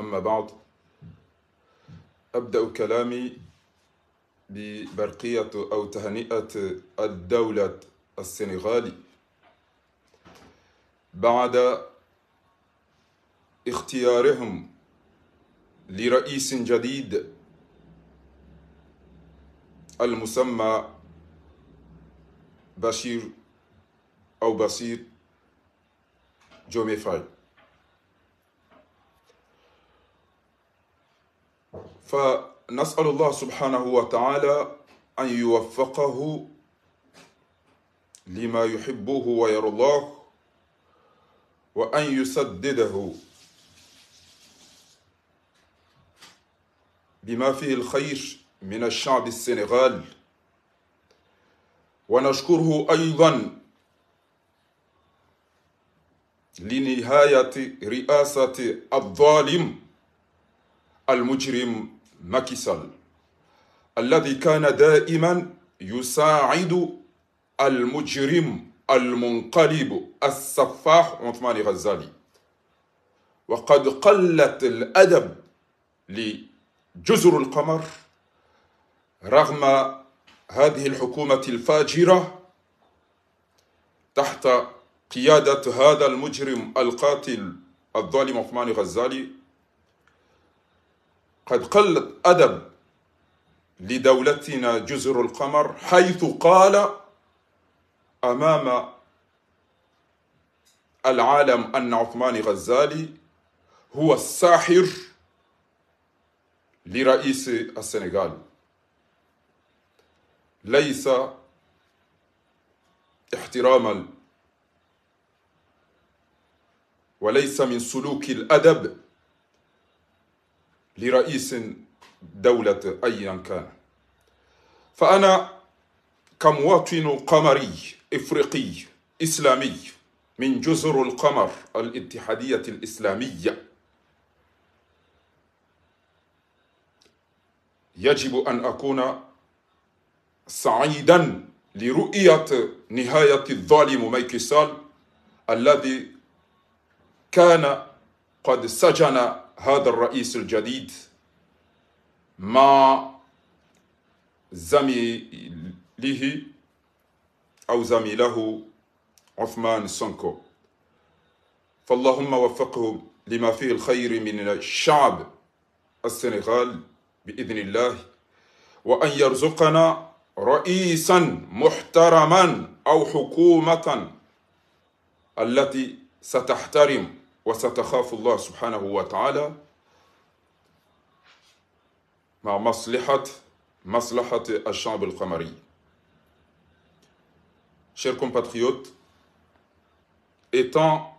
أما بعد أبدأ كلامي ببرقية أو تهنئة الدولة السنغالي بعد اختيارهم لرئيس جديد المسمى بشير أو بصير جوميفاي فنسأل الله سبحانه وتعالى أن يوفقه لما يحبه ويرضاه وأن يسدده بما فيه الخير من الشعب السنغال ونشكره أيضا لنهاية رئاسة الظالم المجرم ماكيسال الذي كان دائما يساعد المجرم المنقلب السفاح عثمان غزالي وقد قلت الأدب لجزر القمر رغم هذه الحكومة الفاجرة تحت قيادة هذا المجرم القاتل الظالم عثمان غزالي قد قلت أدب لدولتنا جزر القمر حيث قال أمام العالم أن عثمان غزالي هو الساحر لرئيس السنغال ليس احتراما وليس من سلوك الأدب لرئيس دولة أيا كان فأنا كمواطن قمري إفريقي إسلامي من جزر القمر الاتحادية الإسلامية يجب أن أكون سعيدا لرؤية نهاية الظالم مايكي سال الذي كان قد سجن هذا الرئيس الجديد مع زميله أو زميله عثمان سونكو فاللهم وفقه لما فيه الخير من الشعب السنغال بإذن الله وأن يرزقنا رئيسا محترما أو حكومة التي ستحترم وستخاف Chers compatriotes, étant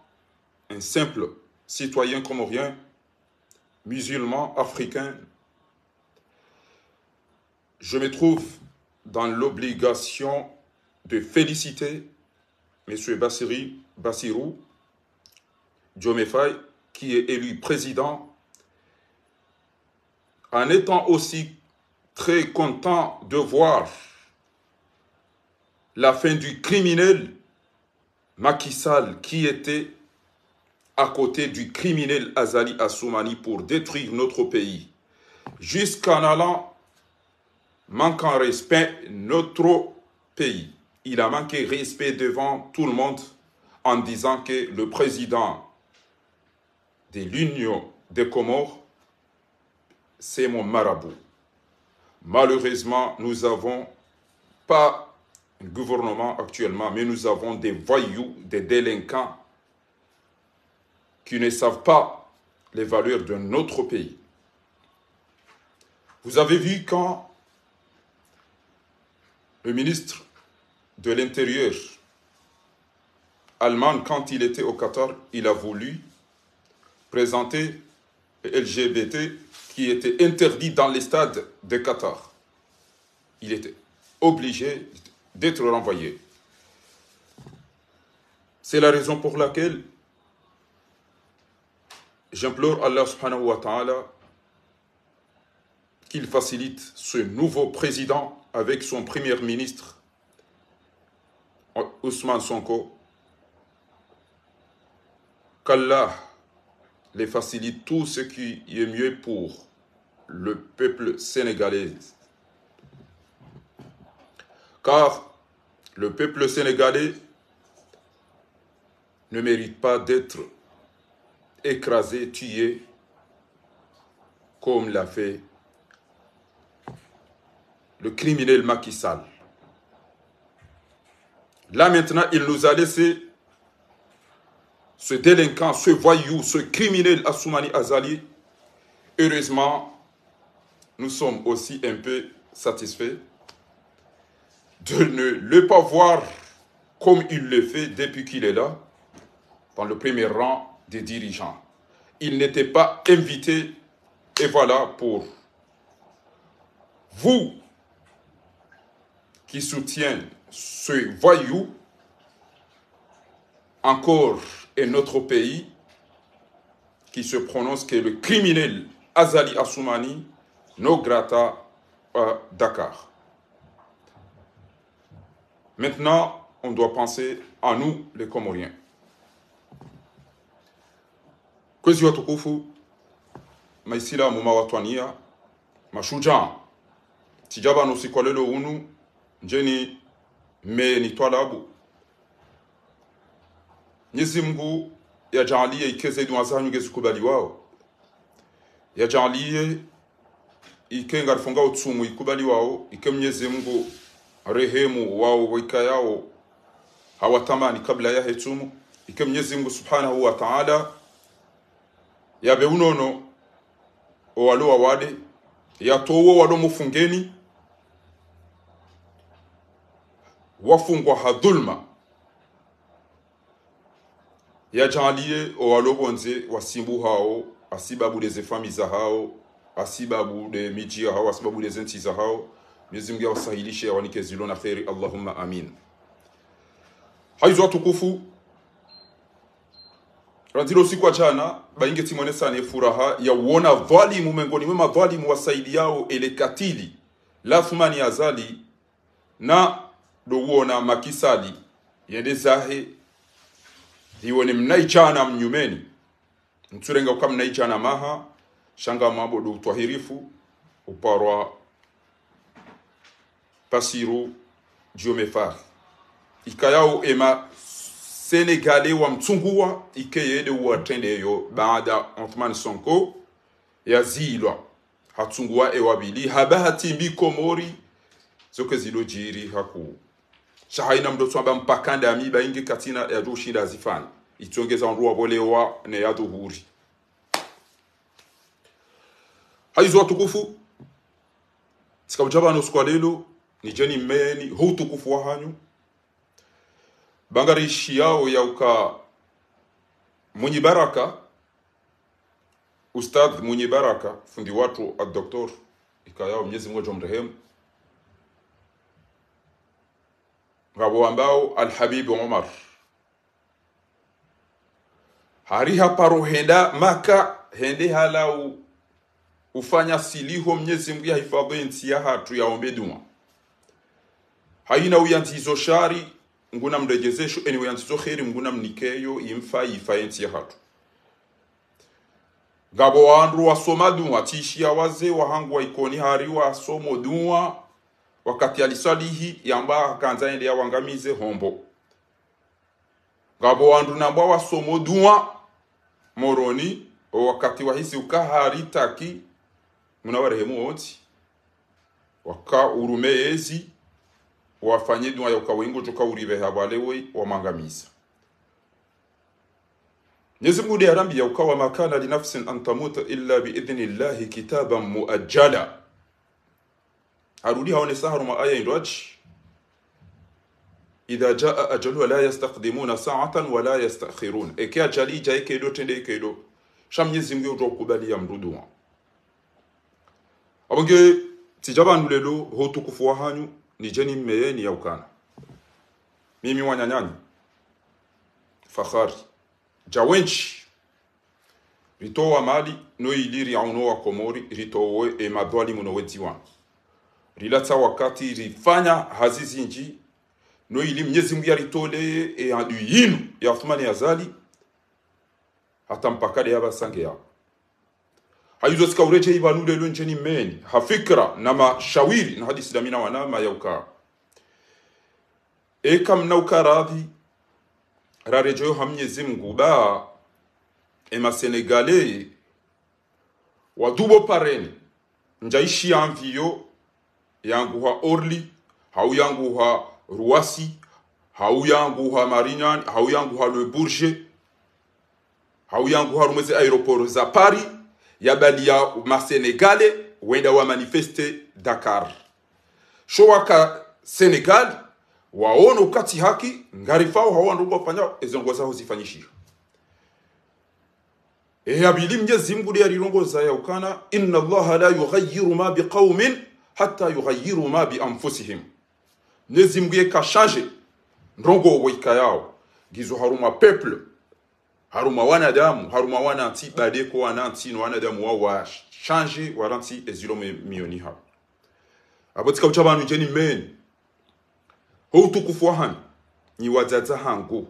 un simple citoyen comorien, musulman, africain, je me trouve dans l'obligation de féliciter M. Bassirou Diomefaye, qui est élu président, en étant aussi très content de voir la fin du criminel Macky qui était à côté du criminel Azali Assoumani pour détruire notre pays, jusqu'en allant manquant respect notre pays. Il a manqué respect devant tout le monde en disant que le président l'Union des Comores, c'est mon marabout. Malheureusement, nous n'avons pas un gouvernement actuellement, mais nous avons des voyous, des délinquants qui ne savent pas les valeurs de notre pays. Vous avez vu quand le ministre de l'Intérieur allemand, quand il était au Qatar, il a voulu présenté LGBT qui était interdit dans les stades de Qatar. Il était obligé d'être renvoyé. C'est la raison pour laquelle j'implore Allah subhanahu wa ta'ala qu'il facilite ce nouveau président avec son premier ministre Ousmane Sonko. Qu'Allah les facilite tout ce qui est mieux pour le peuple sénégalais. Car le peuple sénégalais ne mérite pas d'être écrasé, tué, comme l'a fait le criminel Macky Sall. Là maintenant, il nous a laissé ce délinquant, ce voyou, ce criminel Assoumani Azali, heureusement, nous sommes aussi un peu satisfaits de ne le pas voir comme il le fait depuis qu'il est là, dans le premier rang des dirigeants. Il n'était pas invité, et voilà pour vous qui soutiennent ce voyou, encore et notre pays qui se prononce que le criminel Azali Assoumani, no grata à euh, Dakar. Maintenant, on doit penser à nous, les Comoriens. kwezi watukufu maisilamu mawatwania mashujaa tijaba sikolelo unu njeni me ni Mwenyezi Mungu yajalie ike idwa wazanyu gezi kubali wao yajalie ike ngarifunga utsumu ikubali wao ike Mwenyezi Mungu rehemu wao wika yao hawatamani kabla ya hetumu ike Mwenyezi Mungu subhanahu wa ta'ala yabe unono owalo wawade yatowo walo mufungeni wafungwa hadhulma yajalie owaloponze wasimbu hao asibabude zefami za hao asibabude miji ya hao asibabude zensi za hao Mwenyezi Mungu awasahilishe awanike zilo na kheri, Allahumma amin. Haizo watukufu radhilo siku achana bainge timone sana furaha ya uona dhalimu mengoni mwa madhalimu wasaidi yao ele katili la thumani azali na doguona makisali yende zahe hiwo ni mnaichana mnyumeni mtsurenga uka mnaichana maha shanga mabodu utwahirifu uparwa pasiru jiomefari ikayao ema senegale wa mtsungua ikeyede uwatendeyo baada othman sonko yazilwa hatsunguwa ewabili haba hatimbi komori zoke zilojiri haku shahaina mndotswamba mpakanda amiba ingi katina ya yadu shida zifana itsongeza nruwa volewa ne yadu huri sika mjaba sikamchabano sikwa lelo nijeni meni hou tukufu wa hanyu bangarishi yao uka mwenye baraka ustadh mwenye baraka fundi watu adoktor ikayao mnyezi mwejo mrehemu ngawowambao alhabibu omar hari paro henda maka hende halau ufanya siliho mnyezi mgu ya yahifadhi nsi ya hatu ya yaombe duma haina hizo shari nguna mrejezesho eni hizo kheri nguna mnikeyo imfa ifa nsi ya hatu gabo wa ngabo wandu wasoma duma tiishia waze wa hangu wa ikoni hari wa somo duma wakati aliswalihi yamba akakanza ende yawangamize hombo ngabo wandu nambwa wasomo duwa moroni wakati wahisi ukahari taki muna munabarehemu oti waka urume yezi wafanye duwa ya ukawengo joka uribeha walewe wamangamiza Mwenyezi Mungu ndiye arambi ya ukawa makana linafsin an tamuta illa biidhnillahi kitaban muajjala arudi haone saharu ma aya indwaj idha jaa ajalu wala yastakdimuna sa'atan wala yastakhiruna eke ajali ja eke do tende eke do shamnyezi mwe uto ya mrudu abonge tijaba nulelo hotu kufuwa hanyu ni nijeni mmeyeni ya ukana mimi wanyanyani fakhari jawenchi ritowa mali no iliri noiliri aunowa komori ritowe emadhwalimu nowe diwani rilatsa wakati rifanya hazizi nji no ili Mwenyezi Mungu yalitoleye e adui yinu ya Uthmani ya zali hata mpakale ya basange sika ureche iba ibanule lo ncheni meni hafikra na mashawiri na hadisi mina wanama ya uka eka mna uka radhi rarejo ha mnyezi Mungu ba ema senegale wadubo pareni njaishi ya mviyo yanguha Orly, hau hauyanguha Ruasi, hau hauyanguha Marignane, hauyanguha Le Bourget, hau hauyanguha rumeze aeroport za Paris, yabali ya masenegale wenda wa manifeste Dakar. Showaka Senegal waona ukati haki ngarifao hawandugu wafanya ezongo zao zifanyishika eyabili mjezi za ya ukana inna allaha la yughayyiru ma biqaumin hata yughayyiru ma bi anfusihim nezimbuye kashaje ndongo yao gizo haruma peuple haruma wanadamu haruma wananti badeko wananti no wanadamu wao washange waranti ezilo mioni hapo abotika uchabanu jeni men ho tukufu hanu ni wazaza hangu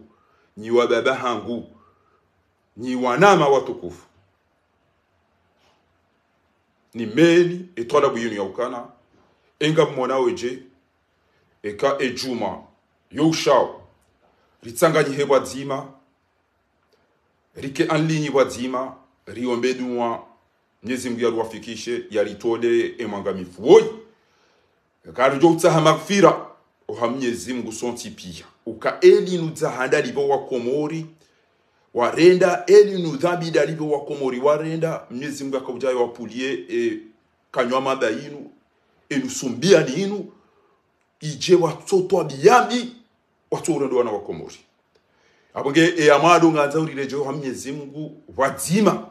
ni wababa hangu ni wanama watukufu ni meli etwala buyuni ya ukana enga mwana weje eka ejuma youshawo ritsanganyihe bwadzima rike anlinyi bwadzima riombeduwa mnyezi mungu yaliwafikishe yalitolele emwangamivu woyi kari joutsaha magfira oha mnyezi mungu sonti pia uka elinu dzahanda lipo wakomori warenda elinu dhambi dalipo wakomori warenda mnyezi mungu akaujayo wapulie e, kanywa madha yinu elusumbia linu ije watotwa biyami watora ndo wana komori abonge e amado nganza urirejo ha Mwenyezi Mungu wazima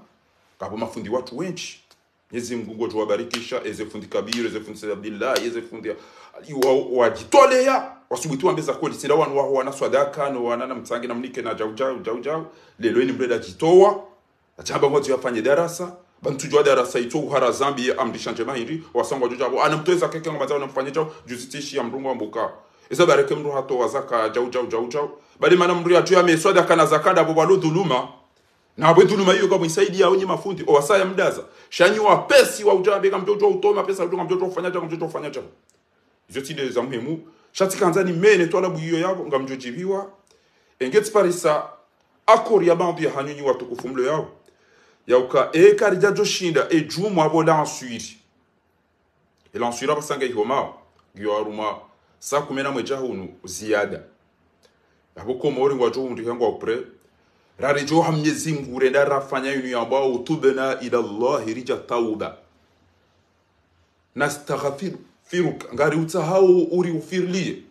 kapo mafundi watu wenchi Mwenyezi Mungu go tuwabarikisha eze fundi kabiru eze fundi Abdullah eze fundi wajitolea wasubitwa mbeza kweli sira wanu waho wana sadaka no wana na mtsangi na mnike na jau jau jau jau lelo ni mbreda jitoa achamba ngozi yafanye darasa ntujwa dara saito uhara zambi amri shanje mahiri wasangwa jojo abo anamtoeza keke ngamaza mfanyi chao juzitishi ya mrungo wa mbuka eza bareke mru hato wazaka jau jau jau jau bali mana mru yatu yameswada kana zakada abo balu dhuluma na abwe dhuluma hiyo kwa mwisaidi ya onye mafundi o owasaya mdaza shanyi wa pesi wa ujabe kama mjojo utoma pesa utonga mtoto ufanya chao mjojo ufanya chao izo tide za muhimu kanzani mene tuwala twala buyo yabo ngamjojibiwa engetsparisa akori ya bandu ya ni watu kufumlo yao yauka ekarija eh, joshinda ejumwa eh, abo eh, lanswiri elanswiri abasanga ihomao giwaruma saa kumi namwe jahunu ziyada abokomori ngwa johundu hengwa upre rarijo hamye zingure ndarafanya yinu yamba utubna ila allah rija tauba nastaghfir firuk ngari utsahau uri ufirlie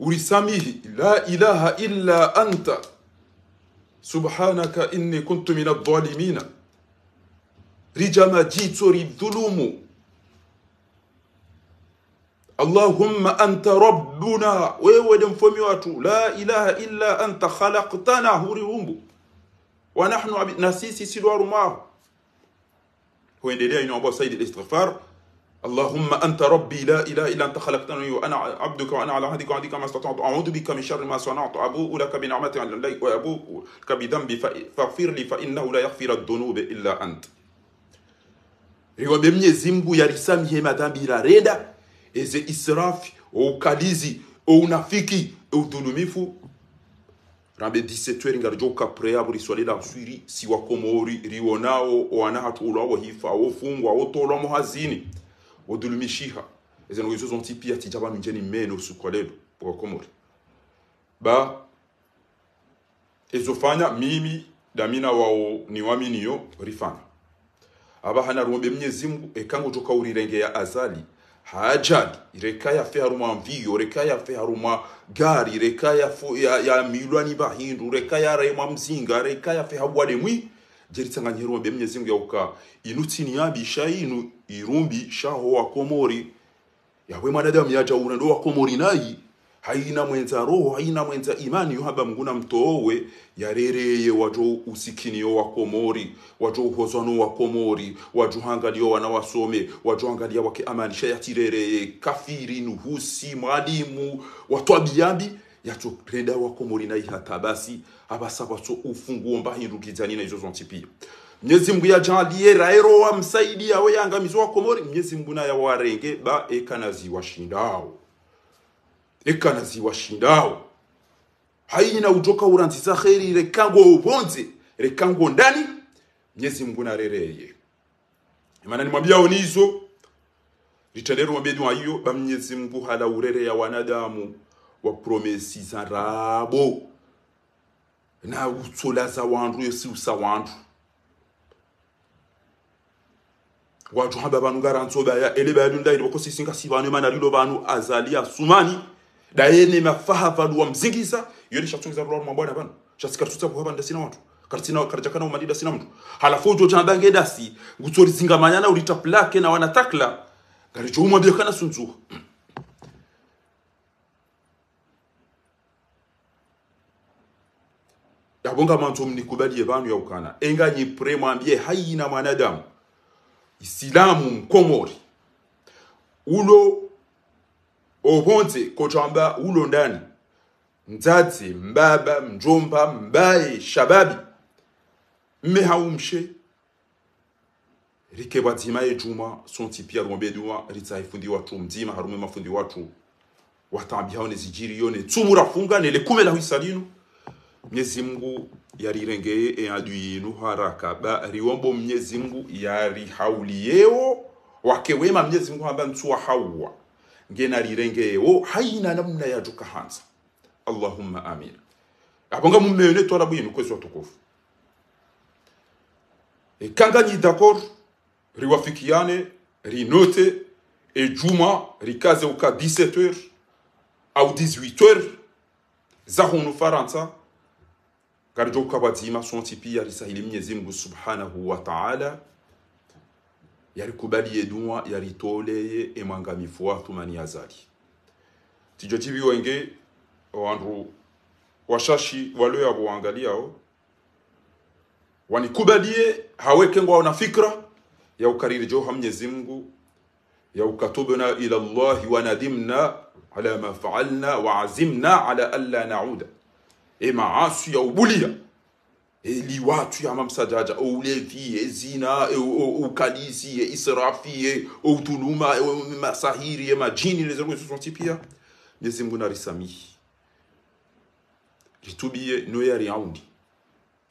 uri samihi la ilaha illa anta سبحانك إني كنت من الظالمين رجما جيتوري الظلوم اللهم أنت ربنا ويودن فميواتو لا إله إلا أنت خلقتنا هوري ومبو ونحن نسيسي سلوار معه هو إندليا دي سيد الاستغفار اللهم أنت ربي لا إله إلا أنت خلقتني وأنا عبدك وأنا على عهدك وعهدك ما استطعت أعوذ بك من شر ما صنعت أبوء لك بنعمتي عليك وأبوء لك بذنبي فاغفر لي فإنه لا يغفر الذنوب إلا أنت niwambie mnyezi mungu yalisamie madhambi ilareda eze israfi oukalizi ounafiki eudhulumifu rambe disetweringa rijo ukapreya buri swali la swiri siwakomori riwonawo oana hatu ulawo hifa awofungwa awotolwamo hazini odulumishiha izo izo zonti pia meno komori ba mimi damina wao ni waminiyo rifana aba hana ruombe ekango ya azali hajali reka ya fe haruma mviyo reka ya fe haruma gari reka ya fo, ya, ya ni bahindu reka ya rema mzinga reka ya fe habwade mwi jeritanganyiro be ya uka inuti ni abisha inu irumbi shaho wa komori yawe mwanadamu yacha unando wa komori nai haina mwenza roho haina mwenza imani yohaba mnguna mtoowe yarereye usikini yo wa komori wajo uhozwano wa komori wajo wajuhangalio wana wasome wajo wajuhangalia wake amani shaya tirereye kafiri nuhusi mwalimu watwabiambi renda wa komori nayi hata basi abasa wato ufunguo na izo zontipiya Mwenyezi Mungu yajalie raero wamsaidia weyangamizwa wa Komori, Mwenyezi Mungu naye warenge ba ekanazi washindao ekanazi washindao haina ujoka uranziza kheri rekango ubonze rekango ndani Mwenyezi Mungu narereye maana nimwambiao onizo litendero mwambie dua hiyo ba mnyezi mbu hala urere ya wanadamu wa promesi za rabo na utsola za wandu yesi usa wandu wajwamba bantu nga ranso baya ele dunda singa mana lilo azali asumani da yene mafaha vadu wa yoni rwa mabwana tutsa kwa banda sina watu umadida sina mtu halafu dange dasi manyana ulita na kana sunzu yabonga mantu mnikubali banu ya ukana enga nyipre mwambie haina mwanadamu Isilam ou mkomori, ou lo obonte kocanba, ou lo ndani, mdadze, mbaba, mjomba, mbaye, shababi, me ha ou mche, rike ba dima e djouma, son tipi adwa mbedouwa, rita e fundi wakoum, dima haroume ma fundi wakoum, wak tanbi ha ou ne zijiri yo, ne toum ou rafunga, ne lekoume la ou isalino, Mwenyezi Mungu yarirengeye eyandu yinu haraka ba riwombo Mnyezi Mungu yarihauliyeo wake wema Mnyezi Mungu hamba ntua hawa ngena rirengeyeo haina namna juka hanza Allahumma amin abonga mumeyone twara buyinu kwezi watukufu e kanga ni dakor riwafikiane rinote e juma rikaze uka 17h au 18h za hunu faransa kalijoka bazima sonsi pia risahili Mwenyezi Mungu subhanahu wa ta'ala yalikubaliye dua yalitoleye emanga watu tumani azali tijo tibi wenge wandu washashi walo yabo wangaliao wanikubaliye haweke ngwao na fikra ya ukariri joha Mwenyezi Mungu ya ukatubna ila Allah wa nadimna ala ma fa'alna wa azimna ala alla na'uda e maasi ya ubulia e liwatu ya mamsajaja e ulevi e zina e ukalizi e israfi e utuluma e masahiri e majini e lezerkuzosonsipia mwenyezi mungu narisamihi litubiye no yari aundi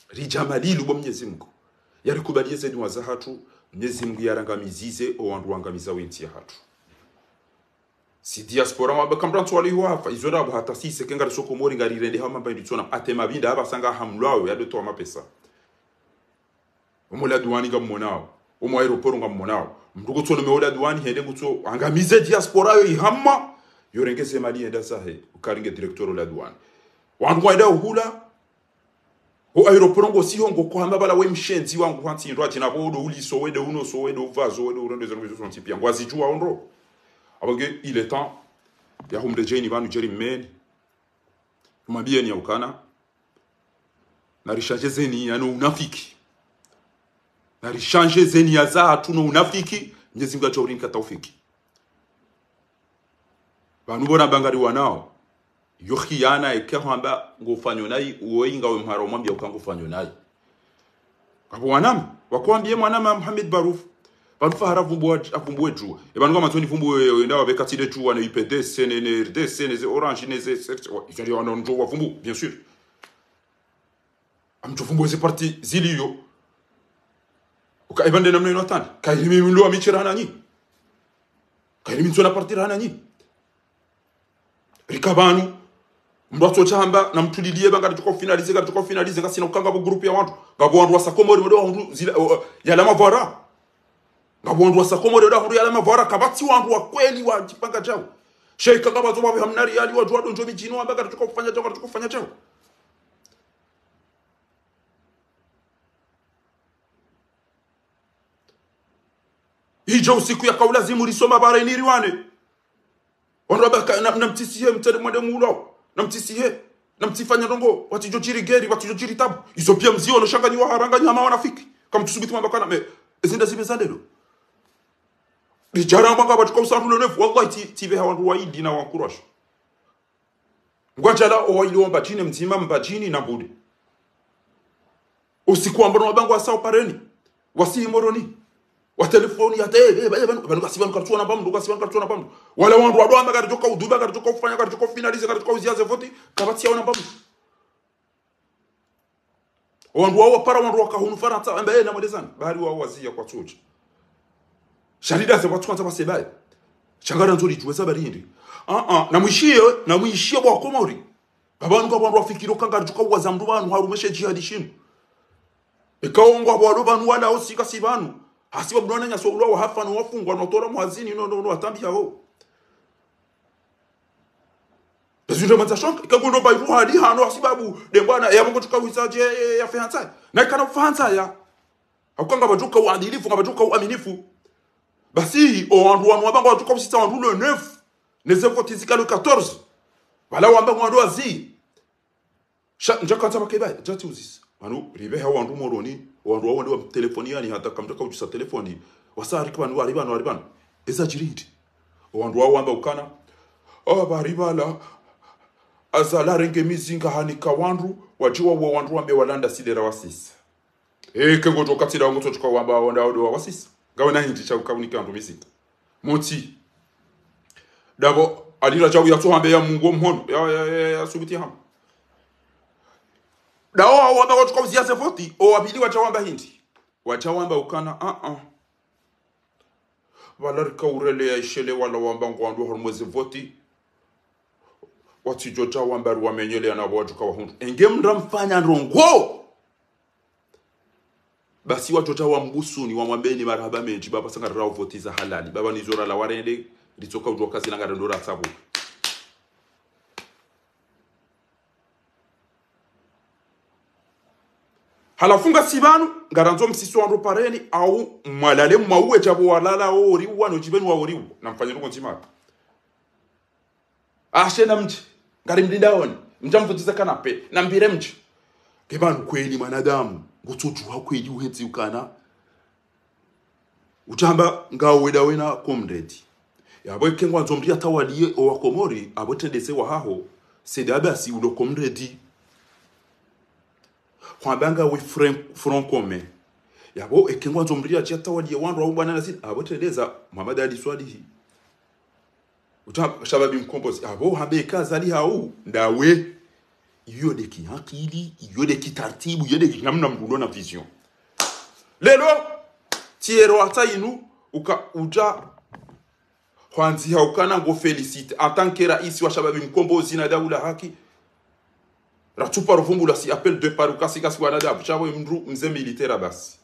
rijamalilu bo mwenyezi mungu yarikubaliye zenu wazahatu mwenyezi mungu yarangamizize owandu wangamiza ya yahatu si diaspora maba kambran tswali huwa fa izora bu hata si se kengar soko mori ngari rende hama ba nditsona atema binda aba sanga hamlwawe ya doto mapesa umola duwani ga monao umo aeroporo ga monao mndugo tsono meola duwani hende ngutso angamize diaspora yo ihama yorengeze mali enda sahe ukaringe director la duwani wandu waenda uhula ho aeroporo ngo siho ngo kohamba bala we mshenzi wangu hantsi ndwa jina bodo uliso wede uno so wede uvazo wede urende zonwe zonti pia ngwazijua ondro abage ile temps yahumrejeni banu jeri mmeni mabiyeni ya ukana na rishaje zeni ya no unafiki na rishaje zeni ya za tuno unafiki Mwenyezi Mungu acho ulinka taufiki banu bona bangari wanao yokhiyana ikahamba e ngufanyo nayi uoinga we mharo mwambia ukangufanyo nayi kapo wanam wakwambie mwanama Muhammad Barufu vanofara avumbwe juwa evanhu vamatsoni vumbu ndava vekatide juwa neipds nerdc nezeorange nezevanowa vumbu bien sûr amitsho vumbu zeparti ziliyo kaivandena mnaino atani kairimiminlowa michirananyi kairimintsona parti rananyi rika vanhu mndu atsochamba namtuliliye vangati tokofinalize ngati tokofinalize ngasina kukanga vogrupu ya wantu ngavo wantu wasakomori mdo wantu yala mavara nga wandu wasakomole da huru yalama kabatsi wandu wa kweli wa jipanga chao sheika kama zoba hamnari yali watu wadu njomi chino ambaka tuko kufanya chao tuko kufanya chao ijo usiku ya kaulazimu lisoma bara niriwane wandu abaka namtisihe mtende mwende mulo namtisihe namtifanya ndongo watijo chiri geri watijo chiri tabu izo pia mzio no shanganywa haranganya mawanafiki kamtusubiti mabakana me zinda zimezandelo rijara manga bathuka usantulo nefu wallahi tive na wankurasho ngwachala owailiwa wambajini mzima mbajini na mbude usiku ambano wabangu wasao pareni wasimoroni watelefoni yatebasibankartuana eh, eh, wala wandu wadwamba katitoka uduba katitoka ufanya katitoka ufinalize katitoka uziaze voti kabatsiyaona pamndu wandu wao wapara wandu wakahunufara tsa ambaye namwelezana bahari wao wazia kwa chuchi se watu kwa twanza basebaye shagara nzuri juwe hindi. ah uh ah -uh. namwishiye namwishiye bwa komori babantu kwabantu bafikiro kangari tukawaza mndu bantu harumeshe jihadi shinu ikaongwa bwaro bantu wala osika si bantu hasiba mndu ananya soulwa wa hafa no wafungwa no tora muhazini no no no atambi yaho Bezunde manza shonk ikagundo bayu ruhadi hano asibabu dembana yabongo tukawisaje ya mungu ya fehansa na ikana fehansa ya hakukanga bajuka uadilifu ngabajuka uaminifu basi owandu wanu wabanga watukobisisa wandu le 9 a le 14 vala wambanga wandu wazi njakatsa bakaibai jatiuzisa vanu riveha wandu moroni wandu wawende wamtelefoni yani hata kamtakaujisa telefoni wasariki vanu vari vanu vari vanu ezajirindi wandu wawamba ukana avarivala azalarenge mizinga hanika wandu wajiwa wo wandu wambe walanda sidera wasisa ekengotokatsira wangotochika wamba wanda wadowa wasisa gawe nahinji cha ukabunike bantu misita mutsi dabo alira cha ya tuhambe ya mungu omhono ya ya ya, ya subuti hama dao awamba watu kwa ziyase foti o abili wachawamba hindi wachawamba ukana a a -uh. urele ya ishele wala wamba ngwandu hormozi voti watijoja wamba ruwamenyele anabo wajuka wahundu enge mndamfanya ndongo basi watota wa mgusuni wamwambeni marhaba meti baba sangarira uvotiza halali baba nizora la warende litsoka utwakasi langarendora sabu halafunga sibanu ngaranzo msiso wandu pareni au mwalale mwauwe jabu walala wano woriwa nochiveni waworiwa namfanya nuko nchimara ashena mchi ngari mlindaoni mchamvotiza kanape na mbire mji kebanu kweni manadamu ngotsojuwa kwedi uhedzi ukana uchamba ngaweda wena komredi yabo ekengwanzo mri atawaliye owakomori abo tendese wahaho sede abasi ulo komredi kwambanga we francome yabo ekengwanzo mri achi atawaliye wandu awumbana nasi abo tendeza muhammad ali swalihi uchamba shababi mkombozi abo habe kazi ali hau ndawe Iyo de ki anki li, iyo de ki tartibu, iyo de ki namnam moun an vision. Lelo, tiye ro ata inou, ou ka ouja, wansi ha ou ka nan go felisite, an tan kera isi wachababi mou kombo zinade wou la haki, ratupar wou mou la si apel depar wakasi kasi wadade apichan woy mou mzen milite la basi.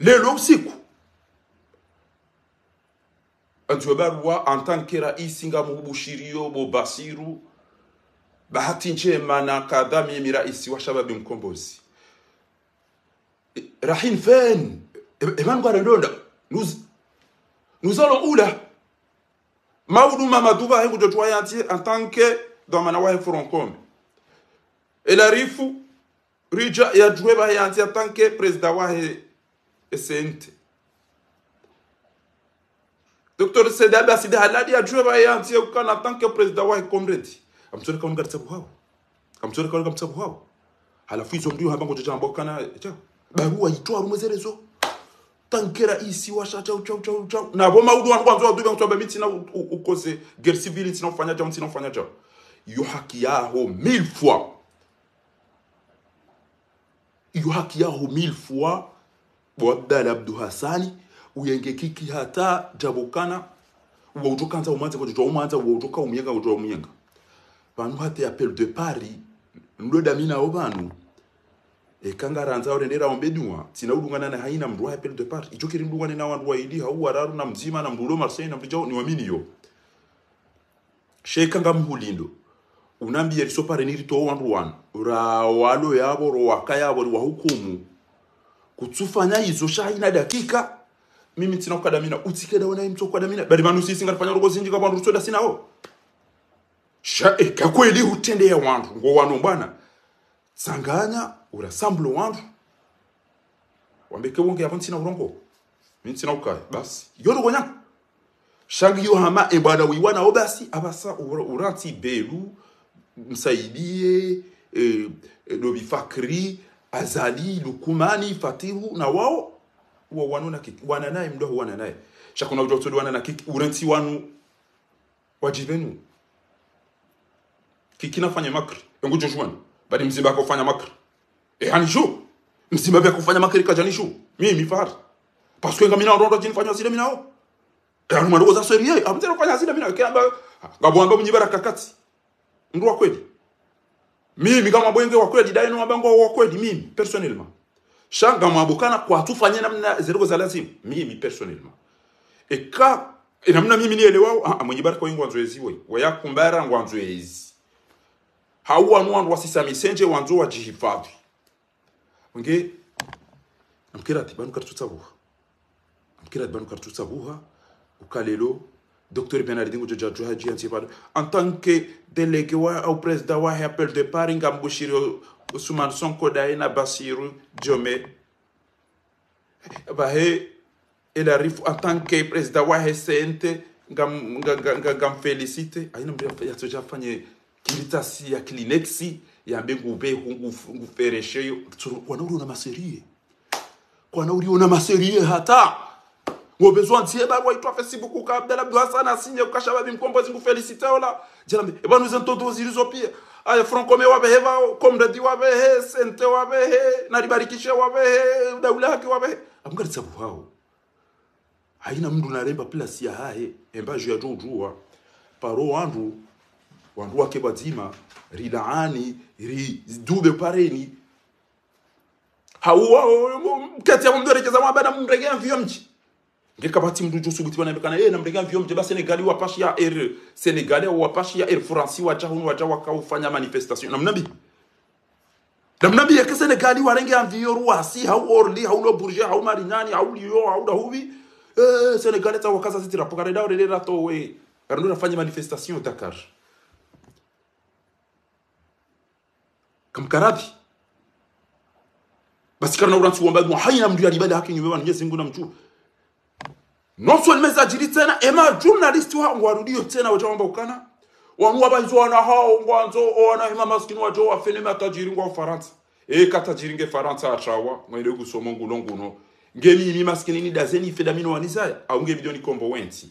Lelo, ou siku. An diyo wabar wwa, an tan kera isi nga mou mou shirio mou basiru, bahati njema na akadhamini rais wa mkombozi e, rahin fen e, emandwara ndonda nous allons où là maoudou mamadou va hengu dotoyantie en tant que dans manawa foronkom et la arifu rija ya dweba yanti en tant que président wa esente docteur sedaba sidhaladi ya dweba yanti en tant que président wa komredi kamtsore kaoneka tsabuhawa kamtsore kaoneka mtsabuhawa halafu izo ndiyo habango chachamba kana cha barua itwa rumezerezo tankera isi washa chau chau chau chau na bo maudu wangu wanzo wadu wangu tamba mitina ukose guerre civile tina ufanya chau tina ufanya chau yo haki yaho mille fois yo haki yaho mille fois bwabdala abdu hasani uyenge kiki hata jabokana wautokanza umanze kwa jwa umanza wautoka umyenga kwa jwa umyenga vanhu vate apelo de pari nlodamina vanhu ekangaranza orendera ombediwa tsina udungana na haina mndu wa apelo de pari icho kiri mdungane na wandu waidi hau araru na mzima na mndulo marsei na mvijao ni waminiyo shekanga mhulindo pare niri nirito wandu wana ra walo yavo ro waka yavo ri wahukumu kutsufanya izo shaina dakika mimi tsina kukadamina utsikeda wanaimtsokwadamina bari vanhu sisingarifanya rokozinjika vanhu rutsoda sinao Eh, utende ya wandu ngo ngowano mbana tsanganya ulasambulo wanthu wambeke wonge apo ntsina ulongo mintsina ukaya basi yoto shangi shangiyo hama ebwana eh, wiwanawo basi abasa urati belu msaidie e, eh, e, dobi fakri azali lukumani fatihu na wao wa wanona kiki wananaye mdoho wananaye shakuna ujotodo wanana kiki uranti wanu wajivenu kikina fanya makri yangu Joshua bali mzimba akofanya makri hani eh, jo mzimba vya kufanya makri kajani jo mimi fahari paswe nga mina ndo jini fanya zile mina o ndo ndo za seri yeye ndo fanya zile mina kila ambayo mnyi baraka kati ndo wa kweli mimi kama bwenge wa kweli dai ndo mabango wa kweli mimi personnellement shanga mwabukana kwa tufanye namna zero za lazima mimi personnellement e ka eka namna mimi nielewao ah mwenye baraka wengi wanzoezi wewe wayakumbara ngwanzoezi hauwanu wandu wasisamisenje wanzo wajihifadhi wenge amkira ati banu karitutsabuha amkira ati banu karitutsabuha ukalelo Dr Bernardin Kujoja Juhaji Antibado en tant que délégué wa au président wa Apple de Paris ngambushiri Ousmane Sonko daina Basiru Diome bahe elle arrive en tant que président wa HCNT ngam ngam ngam felicite aina mbya yatsoja fanye kiritasi ya ya klinexi yambe ngube kwa tsurukwana uriona maserie kwa kwana uriona maserie hata ngobe zwantie barwa itwa facebook ka abdala abdu hasan asinye kukashababi mkombozi ngufelicite ola jerambe ebanu zentoto zilizo pia ay franco me wabehe vao komredi he sente he na wabehe naribarikishe he daula haki wabehe amgaritsa buhao haina mndu naremba plus ya hahe embajo ya jojua paro andu wandu wake bazima rilaani ridube pareni hauwa mkati ya mdorekeza mwabana mregea mvyo mchi ngeka bati mdu jusu buti biti wana mbekana yeye namregea mvyo mchi ba wa pashi ya er air wa pashi ya er air fransi waja hunu waja wakaufanya manifestation na mnabi na mnabi yake senegali warenge mvyo ruasi hau orli hau lo bourge hau marignani hau lio hau hubi eh senegali ta wakaza sitira pokare dawo rera towe karundu fanya manifestation Dakar basi kana kamkaradhi basikana uransi wambaye mdu ya ibada haki nyumbani Mwenyezi Mungu na namchua noswe jiri tena ema journalist wa ngwarudio tena wa wamba ukana wa wangwa banzo wana hao ngwanzo wana hima maskini wa wacho fene matajiri ngwa Faransa e katajiri nge Faransa atrawa ngwele gusoma ngulo ngemi ni maskini ni dazeni fedamino wanisaya au nge milioni kombo wenti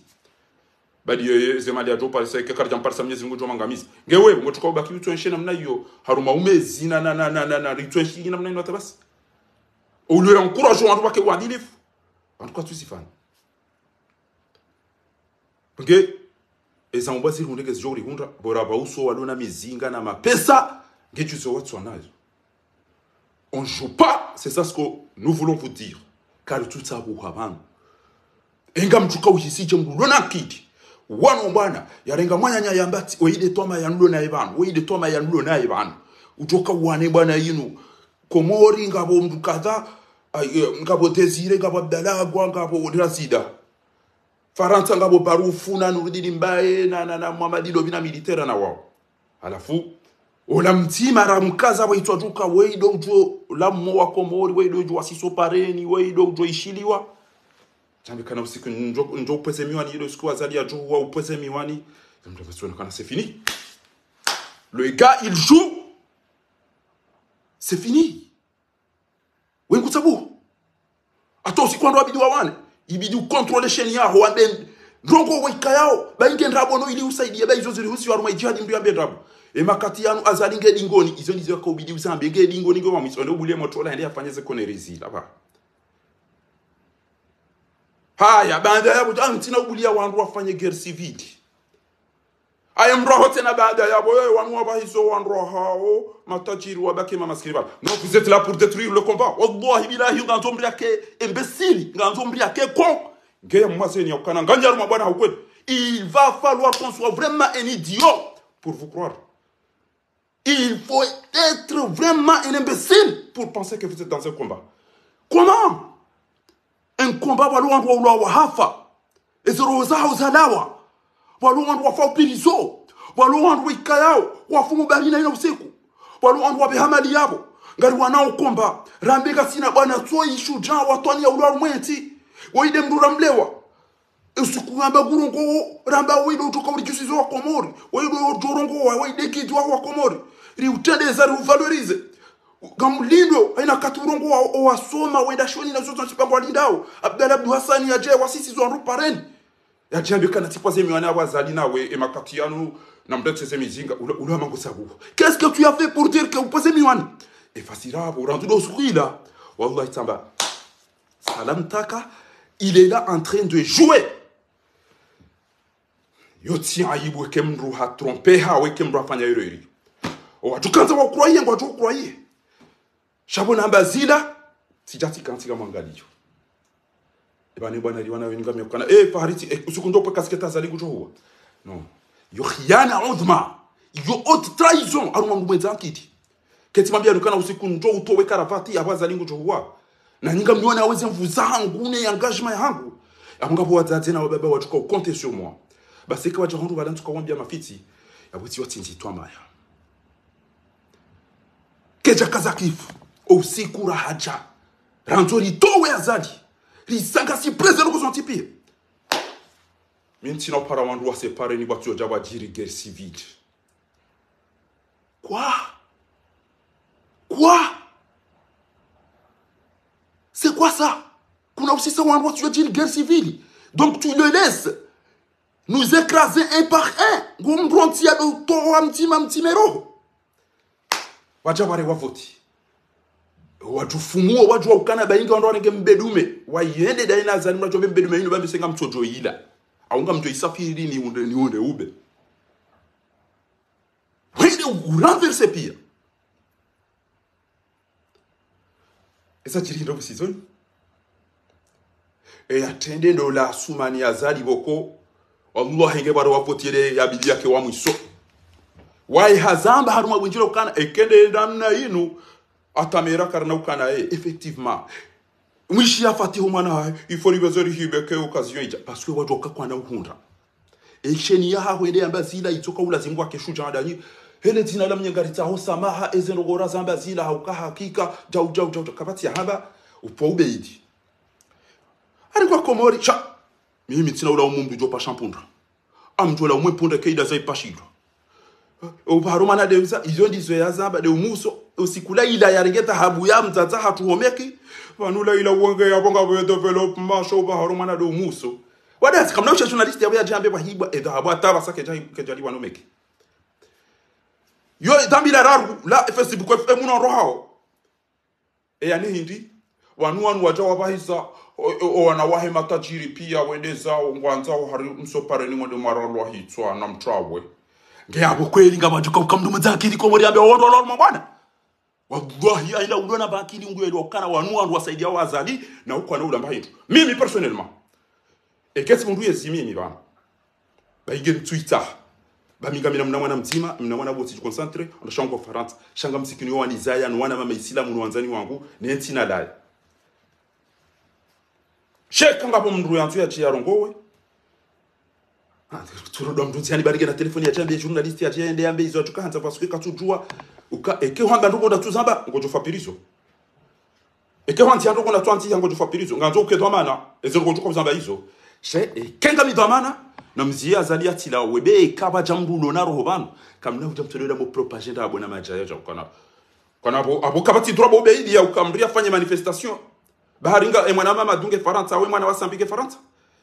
badi yeyeze mali atopa seke karja mparisa mnyezi mungu joma ngamizi ngewe ngotoka ubaki utwenshe namna hiyo haruma umezi na na na na na na ritwenshi namna hiyo tabasi ulwe encourage watu wake uadilifu watu kwa tusifanye nge ezangu basi hundege zijori hunda bora bauso walona mizinga na mapesa ngejuzo watu wanazo on joue pas c'est ça ce que nous voulons vous dire car tout ça vous avant engam tuka uhisi je kidi wano bwana yarenga mwanya yambati oide toma ya yanulo na ibanu oide toma ya yanulo na ibanu utoka wane bwana yinu komori ngabo mdukadha eh, ngabo tezire ngabo abdalagwa ngabo odrasida faransa ngabo barufu na nurudini mbaye na, na, na mwamadi lobina militera na wao alafu ola mtima ra mkaza waitwa tuka weido ujo la mmoa komori weido ujo wasisopareni weido ujo ishiliwa jambe kana usiku njo njo upweze miwani ile usiku azali ya juu upweze miwani mtu kana c'est fini le gars il joue c'est fini wengu tabu ata usiku ndo abidi wawane ibidi ukontrole sheni yao wambe ndongo waika yao bainge ndrabo no ili usaidie baizo zili husi waruma jihadi ndio ambe E makati yanu azalinge dingoni izo ndizo ko ubidi usambe ge dingoni ngo mamwisonde ubule motola ndi afanye zekonerizila ba Haya, baada yabo ah, tena ubulia wandu wafanye guerre civile. Aya mroho tena baada yabo wewe wanua hizo wanroho hao matajiri wabaki mamaskini baba. Non, vous êtes là pour détruire le combat. Wallahi billahi nganzo mbriake imbécile, nganzo mbriake con. Guerre mwazeni ya ukana mabwana ukweli. Il va falloir qu'on soit vraiment un idiot pour vous croire. Il faut être vraiment un imbécile pour penser que vous êtes dans un combat. Comment enkomba walowandwa ulawa hafa ezoroho zawo zalawa walowandwa wafa upirizo walowandwa yao wafumu barina ina usiku walowandwa wabehamali yabo ngari wanaokomba rambeka sina bwana tsoi shuja watwani ya ulwa mwenti waide mrura mlewa usikuamba gurongo ramba waide utoka uri ulijusizo wa komori waide utorongo wa waide kidwa wa komori riutendeza riuvalorize gamlindo aina katurongo wa owasoma wedashoni nazozo nshipango alindao abdala abdu hasani yaje wasisi zo ruparen yaje y'a tipoze miwana wazali nawe emakatiyanu se semizinga ula mango sabu qu'est-ce que tu as fait pour dire que upose miwana efasira bo rendu do sourila wallahi tamba salam taka il est là en train de jouer yoti aibu e kemru ha tromper ha we kemru afanya yori owatukanza wakuraye ngwatu wakuraye chabona mbazila sijati kantika mangalicho ebane bwana liwana wenga myokana e eh, pariti e, eh, usukundo pa kasketa zali kucho no yo khiana udhma yo haute trahison aruma mwenza akiti keti mambia nukana usikundo utowe karavati abazali kucho huwa na ninga myona aweze mvuza hangu ne engagement hangu akungapo wadzadze nawe baba watuka ukonte sur moi baseka wajahandu valantuka wambia mafiti yabuti watinjitwa maya keja kazakifu osikura haja ranzo ritowe azali risanga siprezero kuzontipie mintsina para vandu vasepare ni vatsoja dire guerre civile quoi, quoi, c'est quoi ça qu'on a aussi kuna usisa wandu dire guerre civile donc tu le laisses nous écraser un par un ngomndrontia towa mtima mtimeroho vaja vareva voti watufunguo watu waukana bainga wando wanenge mbedume wayende daina zani mlachove mbedume ino mtoto ila aunga mto isafiri ni unde ni unde ube wende uranverse pia esa chiri ndo busizoni e atende ndo la sumani azali boko wallahi henge baro wapotire ya bidi yake wa mwiso wai hazamba haruma bunjiro kana ekende namna inu atamera karna ukana e effectivement mwishi yafatiho umwana ifora ibibazo rihibeke okaziyo ija parce que wajoka kwana uhunda e hawe yahaho ambazila itoka zila itsoka ulazimbwa keshu jandanyi hele dzina la ho samaha ezenogora za ambazila hauka hakika jau jau jau kapati ya haba upo ubeidi ari kwa komori cha mimi tina ula umundu jopa shampundra amjola umwe punda keida zaipashidwa e, na deuza izo ndizo yazamba de umuso usiku la ila yaringe habu ya mzaza hatuhomeki vanu ila wonge ya bonga we develop masho ba harumana do muso wadas kamna usha journalist ya ya jambe ba e dhabu ataba sake jai kejali wanomeki yo dambi la raru la facebook fm no rohao e yani hindi wanu wanu waja wabahisa wanawahe matajiri pia wende za o haru mso pare ni mwende maralwa hitwa na mtrawe ngeabo kweli ngabajuka kamndu muzakiri ko muri ambe wodo lol mwana wallahi aila ulona bakili ngu ndo kana wanu andu wasaidia wazali na huko ana ulamba hitu mimi personnellement et qu'est-ce qu'on doit mimi bana baige twitter mina mna mwana mtima mna mwana bose concentré shango France shanga msikini wa nizaya ni wana mama isilamu ni wanzani wangu ni na dai sheka ngapo mndu yanzu ya chia rongowe ah turodwa mtu tiani barike na telefoni ya chambe journalist ya tiende yambe izo tukaanza pasuke katujua uka eke hwanga ndoko nda tuzamba ngojo fapirizo eke hwanti ndoko nda twanti yango jo fapirizo nganzo ukedwa mana ezero ngojo kuzamba izo she e, kenga midwa mana na mzia azali atila webe e, kaba jambulo na roho bano kamna utamtolera mo propaganda abona majaya ja ukana kana abo abo kabati drobo beidi ya ukamria fanye manifestation baharinga e mwana mama dunge faransa we mwana wasambike faransa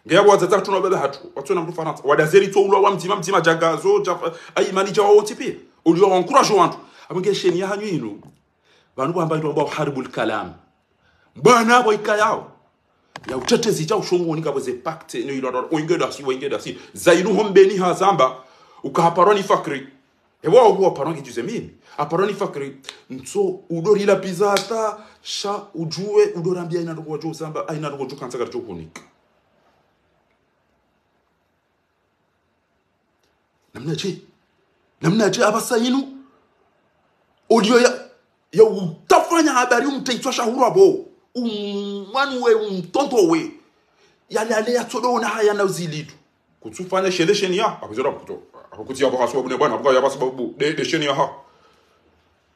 ngeyabo wadzadza tuna baba hatu watuna mtu faransa wadazeri to ulwa wa mtima mtima jagazo ja aimani ja wawoti pia uliwa encourage wantu amugesheni yahanyu inu vanhu vambaitwa vamba uharibul kalam bwana avo ikayao ya utetezi ja ushongoni kavo zepakte noilaa oingedasi oingedasi zainuho mbeni hazamba ukahaparwani fakri ewa ovu waparwange juze mimi aparwani fakri nso udori la pizata sha ujuwe udorambia zamba wajo usamba ainandoko jo kansakari jokunika namna je namna je abasayinu odio ya, ya utafanya habari umtaitwasha hurabo umwanwe umtontowe yalale na hayana uzilitu kutsufanya shele sheni ya akuzora kuto akukutia yabo haswa bune bwana buka yaba sababu de de sheni ya ha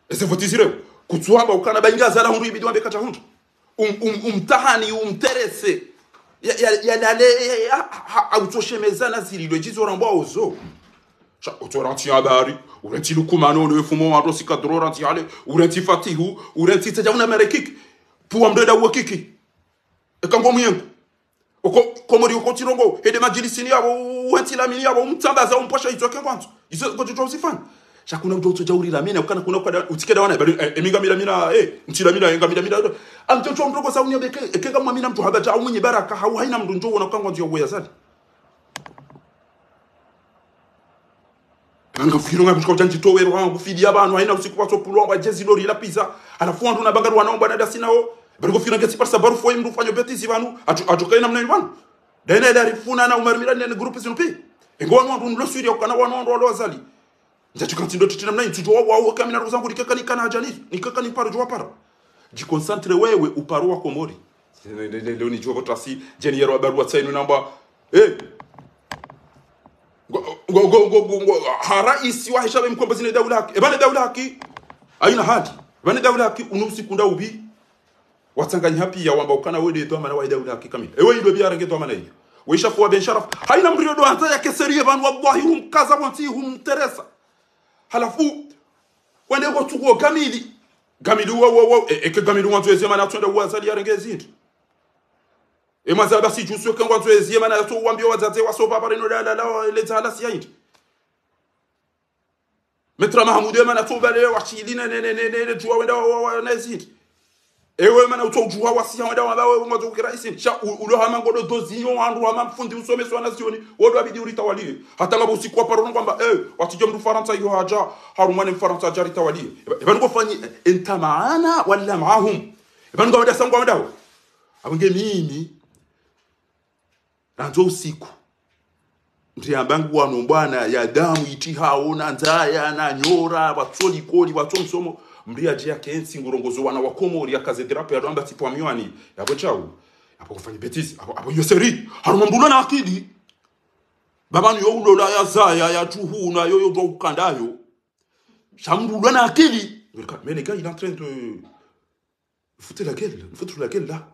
ese votisire kutsuhamba ukana bainga zara hundu ibidi wambe kata hundu um, um, umterese yalale ya, ya, ya, ya, ya, ha, ha, ha, ha, ha, ha, ha, ha, cha otoranti habari urenti lukumano no fumo wa rosika droranti ale urenti fatihu urenti tajavuna merekiki puwa mdada wakiki ekango myengu uko komori uko tirongo ede majilisini yabo wenti lamini yabo mtambaza umposha itoke kwanza izo kwa tutu usifanye chakuna mtu utojaurira mina ukana kuna kwa utikeda wana bali eminga e, e, e, mira mira eh ntira mira enga mira mira amtoto mdogo sauni yabeke ekega mwamina mtu habaja au mwenye baraka hau haina mndunjo unakwangwa ndio weya sana kanga fino ngapi chanchi towe wangu fidi abantu haina usiku paso pulo wa jezi lori la pizza anafuwa ndo nabanga ndo naomba na dasina ho bariko fino ngasi parsa baru foi mdu fanyo betisi vanu atukai namna ni vanu dene dali funa na umarmira ni ni grupi group sinupi engwa ndo ndo suri okana wano ndo ndo azali njachukanti ndo tutina mnai tujo wao wao kamina rozangu nikaka nikana hajani nikaka ni paro jwa paro jikonsantre wewe uparo wa komori leo ni juwa botasi jeni yero wa barua tsaino namba eh haraisi wahesha bemkombazine daulaki ebane eh, daulaki aina hadi bane daulaki unusikunda ubi watsanganya hapi ya wamba ukana wede to wae waida ulaki kamila ewe ndo biara ngeto mana hiyo weisha fuwa ben sharaf haina mriyo do anta ya keserie ban wallahi kaza wanti teresa halafu wende wotu kwa gamili gamili wa eke e, gamili ezema na ya rengezi Et moi, si quand emaza basijusiyo kengwa zoeziye mana yatowambio wadzadze wasovavarino lalala ledzala siyaita metra mahamudu emana tovalele wachilina nejuwa wenda neziti ewe mana utoujuwa wasiya wenda wavawemazokukira isini sha ulohamangodo dozinyo wandu hama mfundi usomeswa nazioni wodo abidi uritawaliye hatanga busikwa parono kwamba e watijo mndu faransa iyo haja harumwane mfaransa aja ritawaliye evanikofanyi enta maana wala maahum evanikawenda sangwa wendawo avange mimi nanzo usiku mtiambangu wano bwana ya damu iti haona nzaya na nyora watsoli koli watso msomo mria jia kensi ngurongozo wana wakomori ya yaramba tipo amiwani yapo chau yapo kufanya betisi yapo yoseri haruma mbula na akidi babanu yo ulola ya zaya ya tuhu na yo yo ukandayo chambrula na akidi mene gars il est en train de eh. foutre la gueule foutre la gueule là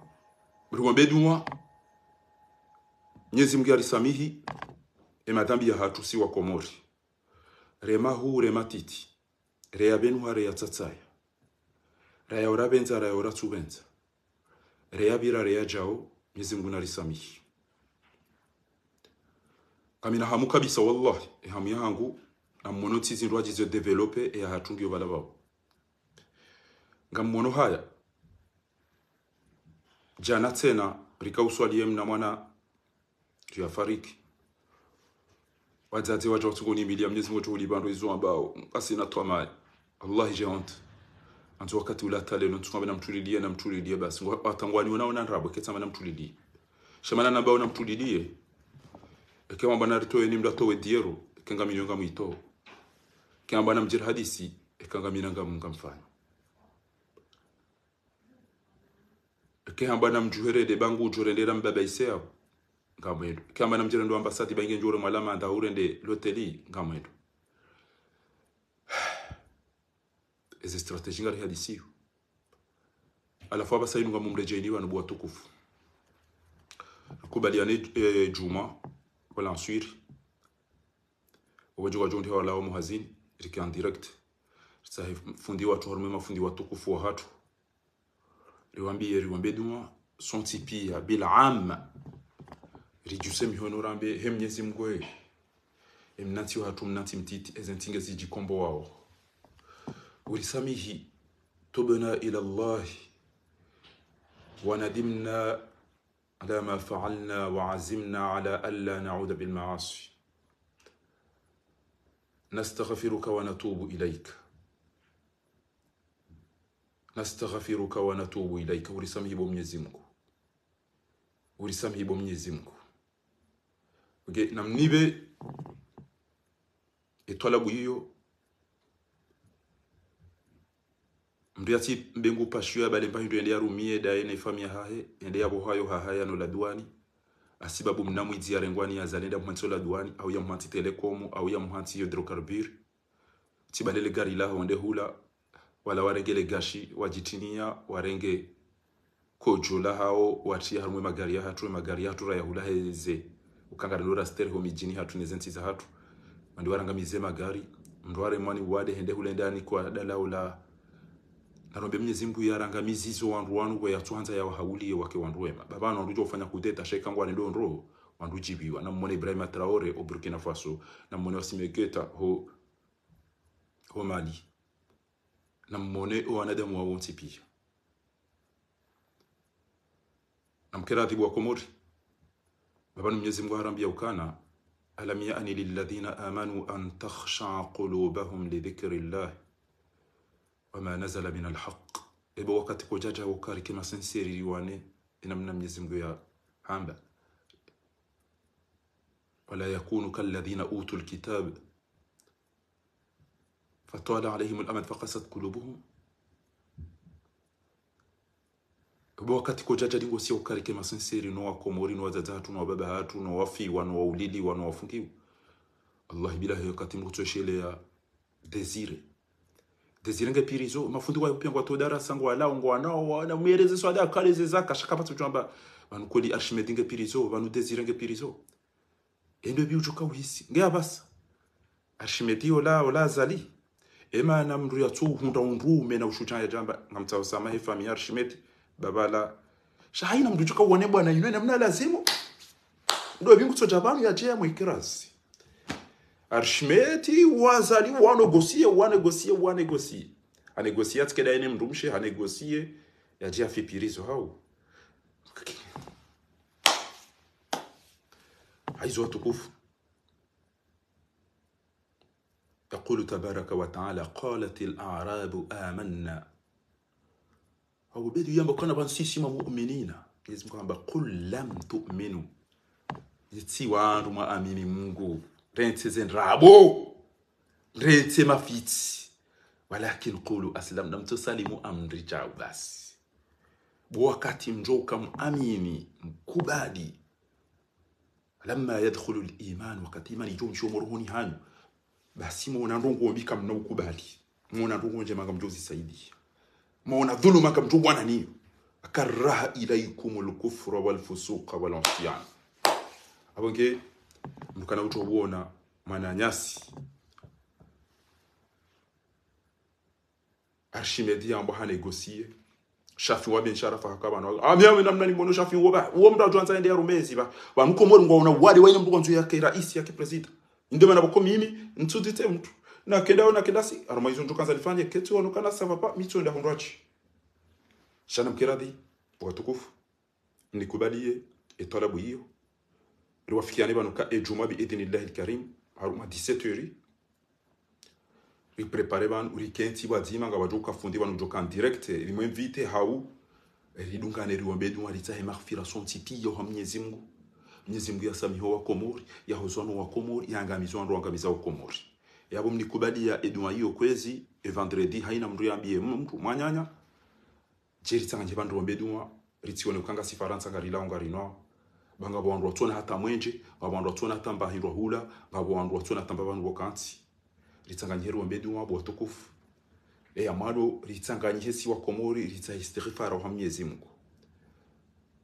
mlikuwa bedumwa. Mwenyezi Mungu alisamihi e madambi ya hatusi wa Komori rema rema huu titi rea remahu rea reyabenwa reyatsatsaya ora benza rayahora tsubenza rea jao nyezi Mungu nalisamihi kamina hamu kabisa wallahi e hamu yangu na mmono tizi ndwajizo develope e ya hatungi nga ngamono haya jana tena rikauswaliyem na mwana tuyafariki wazazi waja watukunimilia mwenyezi mungu tuulibandwa hizo ambao na twamai allah ije honte anzo wakati ula tale ulata na tukambe na namtulilie basi atangwani unaona kesa na namtulilie shamana na na namtulilie kama bana ritoe ni mdato we diero kanga milionga mwito kama bana mjir hadisi kanga minanga munga kehamba namjuherede bangu ujorendera mbaba iseao ngamwedu kehamba namjerendo ambasati bange njore mwalama ndaurende loteli ngamwedu ezi strategi ngari hadisiyo alafu hapa sainu ngamu mrejeni wanu bwa tukufu kubaliane e, juma wala nswiri wajuga jonte wala wa muhazini riki direct sahi fundi watu harume mafundi watukufu wa hatu riwambi riwambe duma sonti pia bila amma rijuse mihono rambe he mnyezi mgoe emnati watu mnati mtiti ezentinge zijikombo wao ulisamihi tubna ila llahi وندمنا على ما فعلنا وعزمنا على ألا نعود بالمعاصي نستغفرك ونتوب إليك nastaghfiruka wa natubu ilaika, bo Mwenyezi Mungu, bo Mwenyezi Mungu okay. namnibe etwalabu hiyo mndu yati mbengu pashiyo yabale mpahindu endea rumie dae na ifamia hahe ende yabo hayo hahayano la duani asibabu mnamwidzia rengwani yazalenda mhanti la duani au ya mhanti telekomu au ya mhanti hidrokarbiri tibalele gari la onde hula wala warengele gashi wajitinia warenge kojula hao watia harumwe magari ya hatu magari ya hatu raya rayahula heze ukangara nora stereo mijini hatu nezenti za hatu mandi waranga mize magari mndware mwani wade hende hule ndani kwa dala ula narombe mnye zimbu ya ranga mizizo wanru wanu kwa we ya yawo ya wake baba babano wanduja ufanya kudeta shekangwa nendo ndoo wanru jibiwa na mmone Ibrahima Traore o Burkina Faso na mmone Wasimeketa ho ho Mali nammone owanadamu wa wonsi pia namkeratibu wa komori babanu mwenyezi mungu harambia ukana alam yani lilladhina amanu an takhshaa qulubahum lidhikri llah wama nazala min alhaq ebo wakati kojaja wokari kima senseririwane enamna mwenyezi mungu ya hamba wala yakunu kalladhina utu lkitab فطال عليهم الأمد فقست قلوبهم wakati ko jaja dingo sio karike masinseri no wakomori no wazaza hatu no wababa hatu no wafi wano waulili wano wafungiwa Allah bilahi wakati mkutoshelea desire desire nge pirizo mafundi wa pia kwa todara sango ala ngo anao wana mwereze swada kale zeza kashaka patu chamba banu kweli archimede nge pirizo banu desire nge pirizo endo bi ujuka uhisi nge abasa ola ola zali ema na mru ya tu hunda unru mena ushucha ya jamba ngamtsa sama he familiar shimet babala shahina mndu chuka uone bwana yule namna lazimu ndo bingu tso jabamu ya jea mwikirasi arshmeti wazali wa wa wa negosie negosie negosie a wanegosie anegosie da ene mndu a negosie ya jea fipirizo hau haizo watukufu يقول تبارك وتعالى قالت الأعراب آمنا أو بدو يام بقنا بانسي سيما مؤمنين يزم قنا بقول لم تؤمنوا يتسي وان رما أميني مونغو رينتي زين رابو رينتي مافيتي ولكن قولوا أسلم لم تسلموا أم رجعوا بس بوقت مجوكا مؤميني كبادي لما يدخل الإيمان وقت إيمان يجوم شو مرهوني هانو basi mwona ndungu wabika mna ukubali mwona ndungu nje maga mjozi saidi mwona dhulu maga mtu wana niyo akaraha ilaikum alkufra walfusuqa wal'isyan abonge mkana utobona mananyasi archimedi ambo hanegosie shafi wa bin sharafa hakaba akaba no amyawe namna ni bono shafi wo ba Uwa mda ajwanza ende ya rumezi ba Wa mkumori ngwa una wali wa ina mtu kwanzu ya rais ya president ndio maana bako mimi ntudite mtu na kenda ona kenda si aroma izo ndo kanza lifanye ketu ono kana sava pa mitu nda hundwachi shana mkiradhi watukufu nikubalie etalabu hiyo riwafikiane banuka ejuma bi idhnillahi alkarim haruma 17h riprepare banu urikenti bazima nga bajuka fundi banu joka direct rimwe mvite hau ridungane riwambe dunwa litahe maghfira sonti piyo hamnyezi Mungu Mwenyezi Mungu yasamihu wa komori yahuzwanu wa komori yaangamizwanu wangamiza wa komori yabo mnikubali ya edwa hiyo kwezi evandredi haina mndu yambie mtu mwanyanya jeri tsanga tsanganje bandu wambe dwa ritsione si Faransa ngari la ngari no banga bwandu watona hata mwenje bwandu watona hata mbahirwa hula bwandu watona hata bandu Ritsanga ritsanganye wambe dwa bwatukufu e amalo ritsanganye si wa komori ritsa histerifara wa Mwenyezi Mungu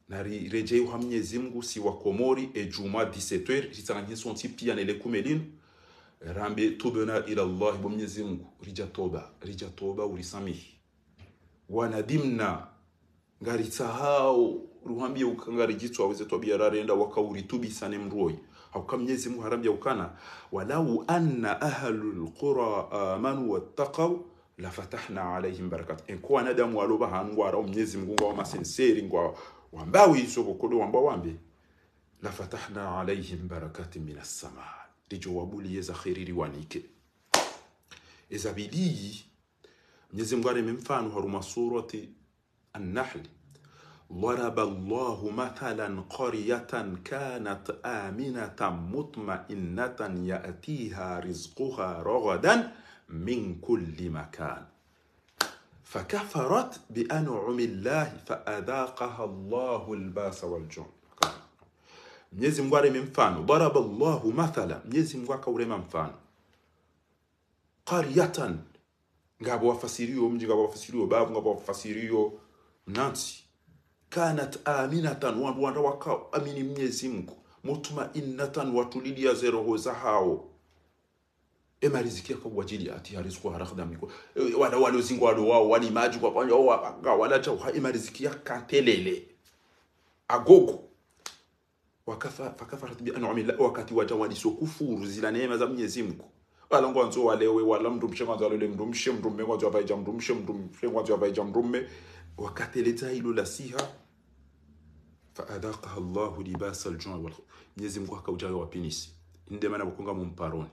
narejeye uhamyezi mngu siwakomori ejuma 17h ritsanga nk'insonsi piyane lekume lino rambe tubna ila allah bo mnyezi mngu rija toba rija toba uri urisamihi wanadimna ruhambi ukangari ukangarigitswa aweze tobia rarenda tubi sane mruoi hakuka mnyezi mngu harambia ukana walau anna ahlu lqura amanu wattaqau fatahna alaihim barakat enko wanadamu waloba hangwara omnyezi mngu ngwa wamasinseeri ngwa wamba wiiza obukulu wamba wambi lafatahna alaihim barakatin min assama ndicho wabuli eza khiriri wanike eza bidii mwenyezi mungu areme mfano haruma surati annahli ضرب الله مثلا قرية كانت آمنة مطمئنة يأتيها رزقها رغدا من كل مكان fakafarat bianumi llahi faadhaqaha llahu lbasa walju. Mwenyezi Mungu areme mfano, daraba llahu mathala, Mwenyezi Mungu akaurema mfano qaryatan ngabo wafasiriyo mji ngabo wafasiriyo bavu ngabo wafasiriyo nansi kanat aminatan wandu wanda waka amini Mwenyezi Mungu mutmainnatan watulilia zeroho za hao ema riziki yako wajili ati kwa harakda miko eh, wala wale uzingo walo wao wani maji kwa panja wao apanga wala cha ema riziki yako agogo wakafa fakafarat bi an'ami la wakati wajawadi so kufuru zila neema za Mwenyezi Mungu wala ngwanzo walewe wala mndu mshe ngwanzo wale mndu mshe mndu mme ngwanzo abaija mndu mshe mndu mshe ngwanzo abaija mndu mme wakati leta la siha fa faadaqaha Allahu libasa al-ju' wal khawf Mwenyezi Mungu akaujawa wapinisi ndema na bokonga mumparoni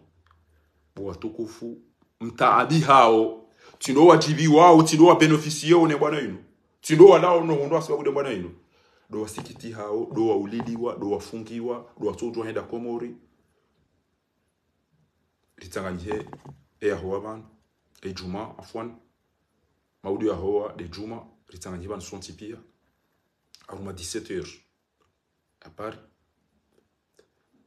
watukufu mtaadhi hao tindo wajibiwa au tindo wa benefisi yao ne bwana yinu tindo walao no hundwa sababu de bwana yinu do wasikiti hao do waulidiwa do wafungiwa do watoto henda komori litanganye ya hoa ban e juma afwan maudu ya hoa de juma litanganye ban sonti pia aruma 17h à Paris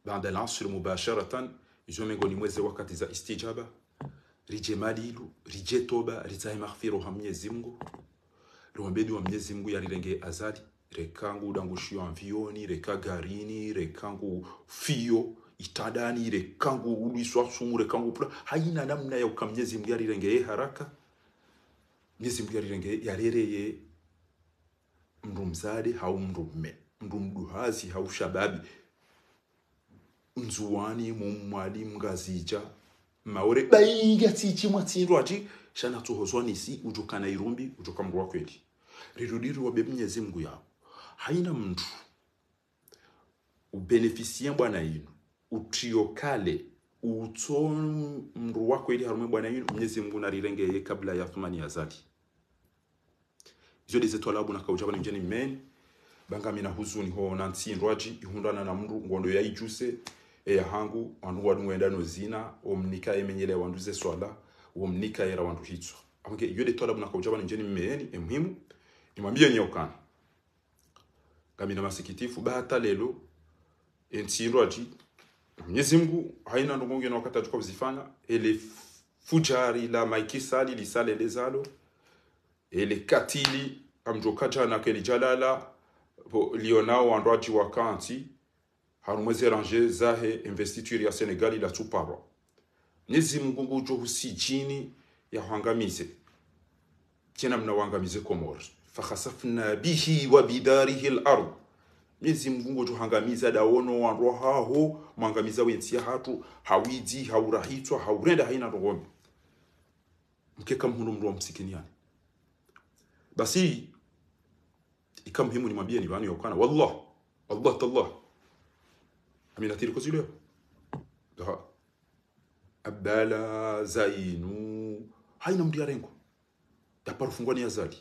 بعد العصر مباشره izo miongoni mweze wakati za istijaba rije malilu rije toba rizaye maghfiro ha Mwenyezi Mungu ruambedi wa Mwenyezi Mungu yarirenge azali rekangu dangushiyo amvioni reka garini rekangu fio itadani rekangu uliswa sumu rekangu pula haina namna ya ukamnyezi Mungu yarirenge e haraka Mwenyezi Mungu yarirenge yarereye mndu mzali hau mndu mme mndu mduhazi hau shababi nzuwani mu mwali mngazija maore tichi tichimwa tsindwaji shana tsohozwa nisi ujokana irumbi ujokamrwa kweli rirudirwa bemnyezi mngu yao haina mntu ubenefisia bwana yinu utriokale utso mndu wako ili harume bwana yinu mnyezi mngu ye kabla ya thumani ya zati vyodeze na nakauja ni mjeni mmeni banga bangamina huzuni ho nantsindwaji ihundana na mndu ngondo yaijuse eyahangu anu wanu wenda nozina omnika emenyele wanduze swala omnika era wandu hitso amke yode tola muna kaujaba njeni mmeeni emuhimu imwambie nyaukana kamina masikitifu bahata lelo entsirwa aji Mwenyezi Mungu haina ndungungi na wakati atakuwa kuzifanya ele fujari la maikisali lisale lezalo ele katili amjokaja na keli jalala lionao andwaji wakanti harumweze ranje zahe investiture ya Senegali Senegal ilachuparwa nizi mungu husi chini yahwangamize mna mnawangamize Komor fakhasafna bihi wa bidarihi al-ard Mwenyezi Mungu tuhangamiza dawono wanro haho mwangamiza wensi hatu hawidi haurahitwa haurenda haina rogombe mkeka mhunu mruwa msikini yani. basi ikamhimu nimwambie ni bani yokana wallah Allah Allah, amina leo. Daha abdala zainu haina ah, mdia rengo daparufungwa ni azali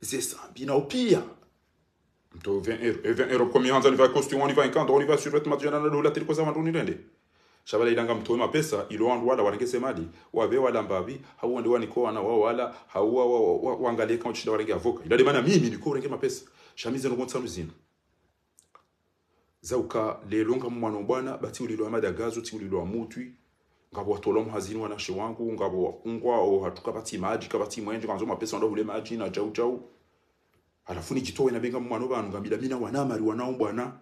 zesambi nao upia. mto 20 euro e 20 euro komianza niva costume niva inkando niva survêtement jana na dola tilikoza wandu nirende shabala ilanga mtoe mapesa ilowandu wala warengese mali wave wala mbavi hauende wanikoana wala hauwa wangalie kama chinda warenge avoka idadi mimi niko renge mapesa shamize zauka lelo nga mumwana bwana bati ulilo amada madagazo ti ulilo ya mutwi ngabo watola muhazini wanashe wangu ngabo wakungwa o hatuka bati maji ka bati mwenje kanzo mapesa ndo ule maji na chau chau alafu ni nikitowe na benga mumwana bwana ngambida mina wana wanamari wanao bwana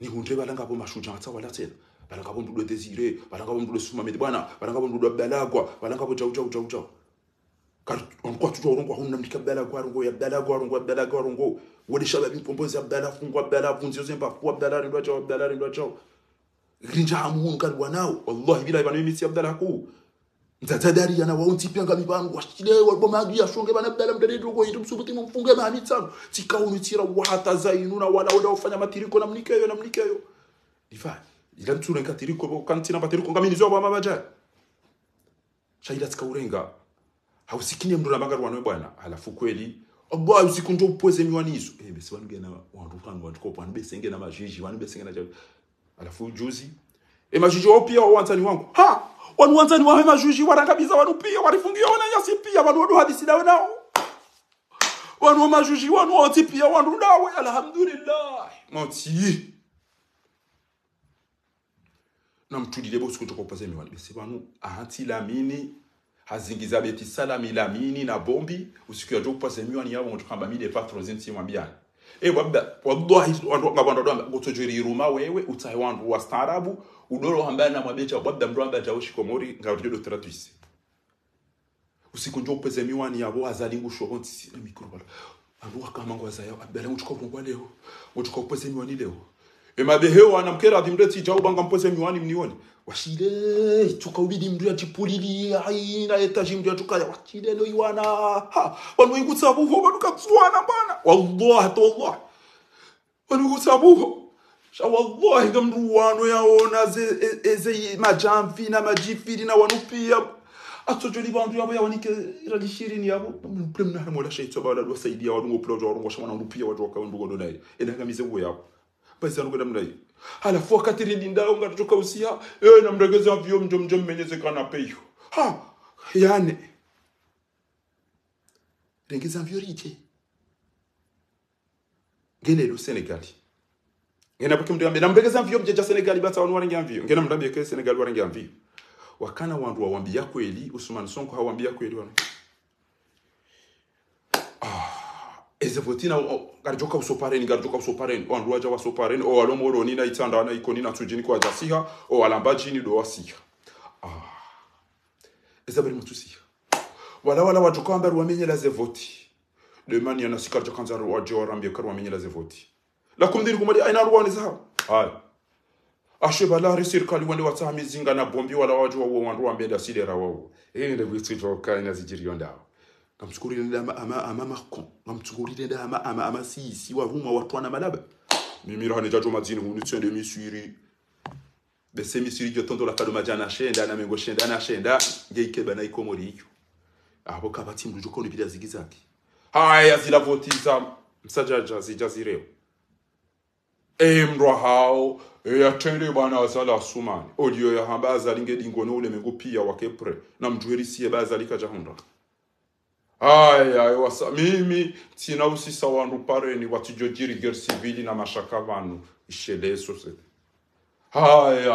ni hundre bala ngabo mashuja hata wala tena bala ngabo ndudo desire bala ngabo ndudo suma mede bwana bala ngabo ndudo abdalagwa bala ngabo chau chau chau chau kar on kwa tuto rongo hunna mdikabdalagwa rongo ya abdalagwa rongo abdalagwa rongo wonesha babi abdala fungu abdala vunzi yoze mpafu abdala rindwa chao abdala rindwa chao rinja amuhunu kalibwa nao wallahi bila ibanu imisi abdala kuu ntatadari yana waunti pyanga mibangu washide walboma adu yashonge bana abdala mdade dogo yitu msubuti mumfunge mahani tano tikaunu tira wata zainuna wala wala ufanya matiriko na mnikeyo na mnikeyo difa ila mtsura nkatiriko kantina patiriko ngamini zwa bama baja shaida tikaurenga hausikini mndu na bangarwa bwana halafu kweli Abwa, yon si kontou pwese mi wan iso. E, eh, besi wan gen na wan rukang, wan koupan, wan besen gen na majuji, wan besen gen na javyo. Ala fuljouzi. E, majuji wan piya, wan tani wan koupan. Ha! Wan wan tani wan ve majuji, wan rangabiza, wan piya, wan rifungi, wan a e, yasi piya, wan wan wadisi dawe na ou. Wan wan majuji, wan wan ti piya, wan wadisi dawe, alhamdou lillahi. Mati. Nan mtou dilebo, si kontou koupase mi wan. Besi wan nou, a hati la mini. hazingiza beti sala milamini na bombi usiku ya jokpa semiwa ni yabo ngotokamba mide patro zinti mwambiani e wabda wabdoa ngabanda wabda, wabda ngotojeri iruma wewe utai wandu wa starabu udoro hambana na mwabecha wabda mdo hambana jawishi komori ngarojodo tratwisi usiku njo upeze miwani yabo azalingu shoro ntisi na mikuru bala andu akama ngo azayo abela ngutuka bungwa leo ngutuka upeze miwani leo e mabeheo mkera adimreti jau banga mpeze miwani mnione washire tukaubidi mndu yatipuliliya aina etaji mndu yatukaya wachire loiwana wanuikutsa buho wanukatsuwana bana wallahi tawallahi wanuikutsa buho wallahi ga mndu wano yaona eze majamfi na majifiri na wanupiya atojoli bantu yabo yawanike rali shirini yabo mple mnahe mola shaitso bala wasaidia warungo pula warungo shamana wanupiya wajoka wandugo dolaye enahangamize uwe yabo bazanu kwenda mlayi alafu wakati nilindao ngatoka usia e, namregeza vyo mjomjo mmenyezeka kana peyo ha yani regeza vio rije ngelelo senegali ngena poke mndu ambe namregeza vio mjeja senegali basa wanu warenga vyo ngena mndambie ke senegali warenga vio wakana wandu wawambia kweli usumani sonko hawambia kweli wanu eze votina oh, oh, garjoka usopareni garjoka usopareni o oh, anruaja wa wasopareni o alomo roni na itanda na ikoni na tujini kwa jasiha o alamba jini do wasiha ah eze bari matusiha wala wala wajoka ambaru wamenye la zevoti demani yana sikarja kanzaru wajo warambia karu wamenye la zevoti la kumdiri kumadi aina ruwani zaha ay ashe risir kali wande watahami zinga na bombi wala wajo wawo wandu wambenda sidera wawo ee witsi joka ina zijiriyo ndawo kamshukurira ama ama ama makom bamutsukulirinda ama, ama, amasisi wahuma watwana malaba mimi rahane jajo madini hunu tsende misiri bese misiri jyo tondo la majana shenda na mengo shenda na shenda geike bana ikomori iyo abo kabati mrujo ko nibira zigizaki haya zilavotiza msajaja zijazireo emrwa hao yatere e, bana azala asumani sumani olio yahambaza linge dingono ule mengo pia wakepre na ba bazalika jahunda aya wasa mimi sinausisa wandu pareni watijojiri sivili na mashaka vanhu ishelesose haya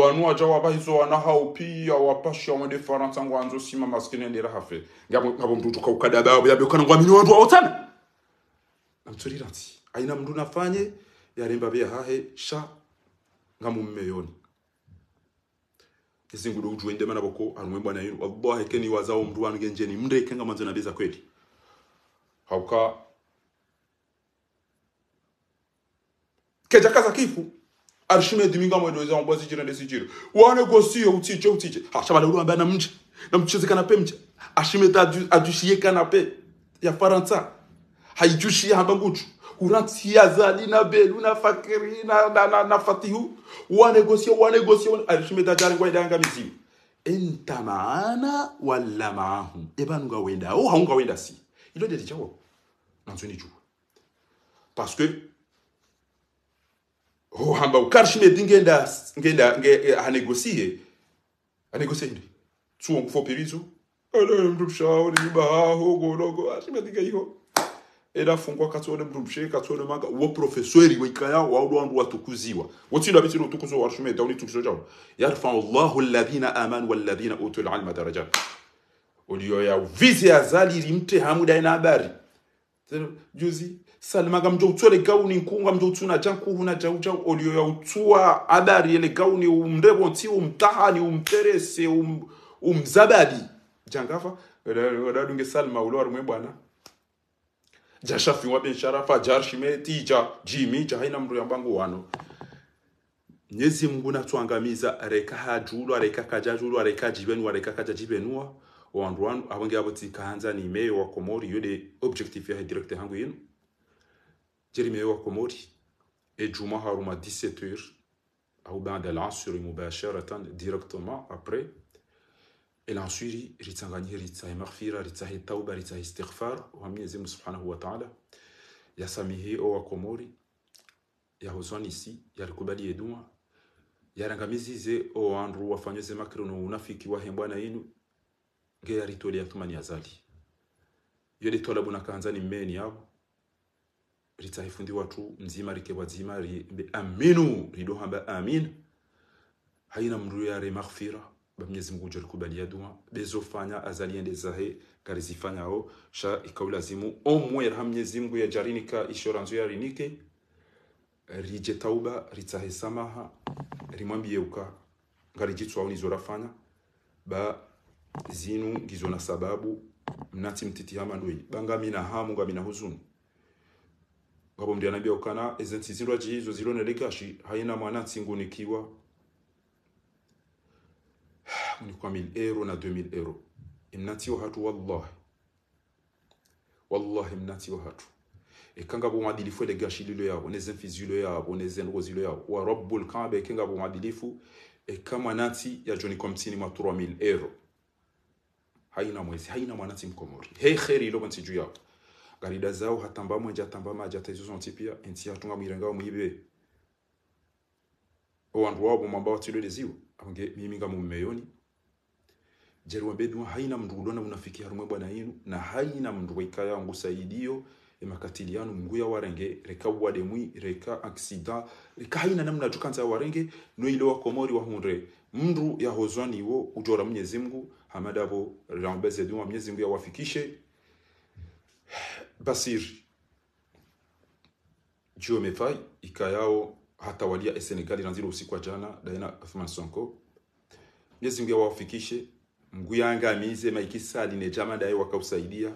wanu waja wabahizo wanahaupia wapashi wamwede faransa anzo sima maskine endera hafe ngabo mndu kaukadaba yabekana ngo amini wandu na mtuli rati aina mdu nafanye ya rimba bia hahe sha ngamu ngamummeyoni izingudo kujuende mana boko anwe bwana yinu wallahi keni wazao mndu wanu genjeni mde kenga manzo na beza kweli hauka keja kaza kifu arshime diminga mwe doza mbo zijira de sijira wane gosio utiche utiche ha shabala ulu na mje na mcheze kana pe mje arshime ta adushie kanape ya faranta haijushi ya hamba Ou nan tiazani, nan belu, nan fakiri, nan fatihu. Ou anegosyo, ou anegosyo. Ay, shime dajarin wane de hanga misi. Enta maana wala maa hun. Eba eh nou gwa wenda. Ou oh, ha ah, nou gwa wenda si. Ilo de dija wou. Nan sou ni djou. Paske. Ou hanbaw. Kar shime dingenda anegosye. Anegose yi di. Tsu wong fopirizou. Ane mdrusha, o li mba, o go, o go. A shime di ge yi wou. era fungwa katsore mrubshe katsore manga wo professori we kaya wa ndo ndo watukuzwa wati ndabichi no tukuzo wa shume dawni tukuzo jaw yarfa Allahu alladhina amanu walladhina utul ilma darajat uliyo ya vizi ya zali limte hamuda ina habari juzi salma salmaga mjo utsole gauni nkunga mjo utsuna janku huna jauja uliyo ya utsua habari ile gauni umrebo nti umtahani umterese um, umzabadi jangafa wadadunge salma ulwar arumwe bwana jashafiwa biashara fa jar shime tija jimi jahaina mndu yambangu wano nyezi mungu na natwangamiza areka hajulu areka kajajulu areka jibenu areka kajajibenua wandu wanu abange aboti kahanza ni meyo wa komori yode objective ya directe hangu yenu jeri meyo wa komori e juma haruma 17h au بعد العصر مباشرة directement après elanshiri ritsanganyihe ritsahe maghfira ritsahe tauba ritsahe istighfar wa Mwenyezi Mungu Subhanahu wa Ta'ala yasamihe owakomori yahuzwanisi yarikubalie dua yarangamizize owandu wafanyeze makiro no unafiki wahembwana yenu nge yaritole yatumani azali yode tolabu nakanzani mmeni yabo ritsahifundi watu nzima rikebwa dzima aminu ridohamba amin haina mndu yare maghfira Mwenyezi Mungu alikubalia dua bezofanya azaliende zahe garizifanya ho sha ikaulazimu omwe raha Mwenyezi Mungu ya yajarinika ya rinike rije tauba ritsahe samaha rimwambie uka ngarijitswao nizorafanya ba zinu gizo na sababu mnati mtiti hama ndwe banga mina hamu nga mina huzuni kwa ndio anambia ukana ezensi zirwa zilone legashi haina mwana tsingunikiwa ni kwa 1000 euro na 2000 euro imnatiyo hatu wallahi wallahi imnatiyo hatu ikanga bo madilifu gashi lilo yabo nezen fizilo yabo nezen rozilo yabo wa rabbul kaaba ikanga bo madilifu kama nati ya joni komtini ma 3000 euro haina mwezi haina mwanati mkomori hey khairi lo banti juya garida zao hatamba mwenja tamba maja tezo zonti pia enti hatunga mwiranga mwibe owandu wabo mwamba watilwe leziwo mimi miminga mumeyoni jerwa bedwa haina mndu kulona unafikia harumwe bwana yenu na haina mndu weka yangu saidio emakatiliano mungu ya warenge reka wademwi reka aksida reka haina namna tukanza warenge no ile wa komori wa hundre mndu ya hozwani wo ujora mwenyezi Mungu hamadabo rambeze duma mwenyezi Mungu yawafikishe basir jio mefai ikayao hata walia e Senegal nanziro usiku wa jana daina Afman Sonko mwenyezi Mungu yawafikishe mgu yange amize maikisali nejama daye wakausaidia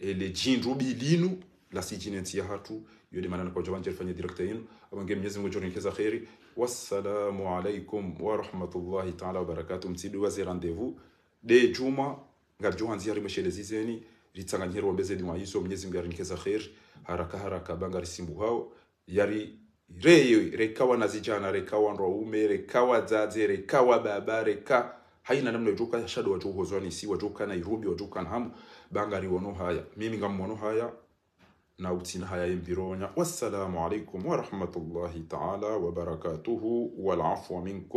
ele jindu bilinu la sijine ntia hatu yode manana kwa jawanje fanya directa yenu abange mnyezi mungu jori keza khairi wassalamu alaikum wa rahmatullahi ta'ala wa barakatuh mtidi wazi rendezvous de juma zizeni anzia rimeshelezizeni ritsanganyiro wambeze dimwa yiso mnyezi mungu yarinikeza khairi haraka haraka banga risimbu hao yari reyo rekawa nazijana rekawa ndwaume rekawa dzadze rekawa baba reka haina namna yotuka shado watu hozwani si watu kana irubi watu kana hamu bangari wono haya mimi ngam wono haya na utina haya yembironya wassalamu alaikum wa rahmatullahi ta'ala wa barakatuhu wal afwa minkum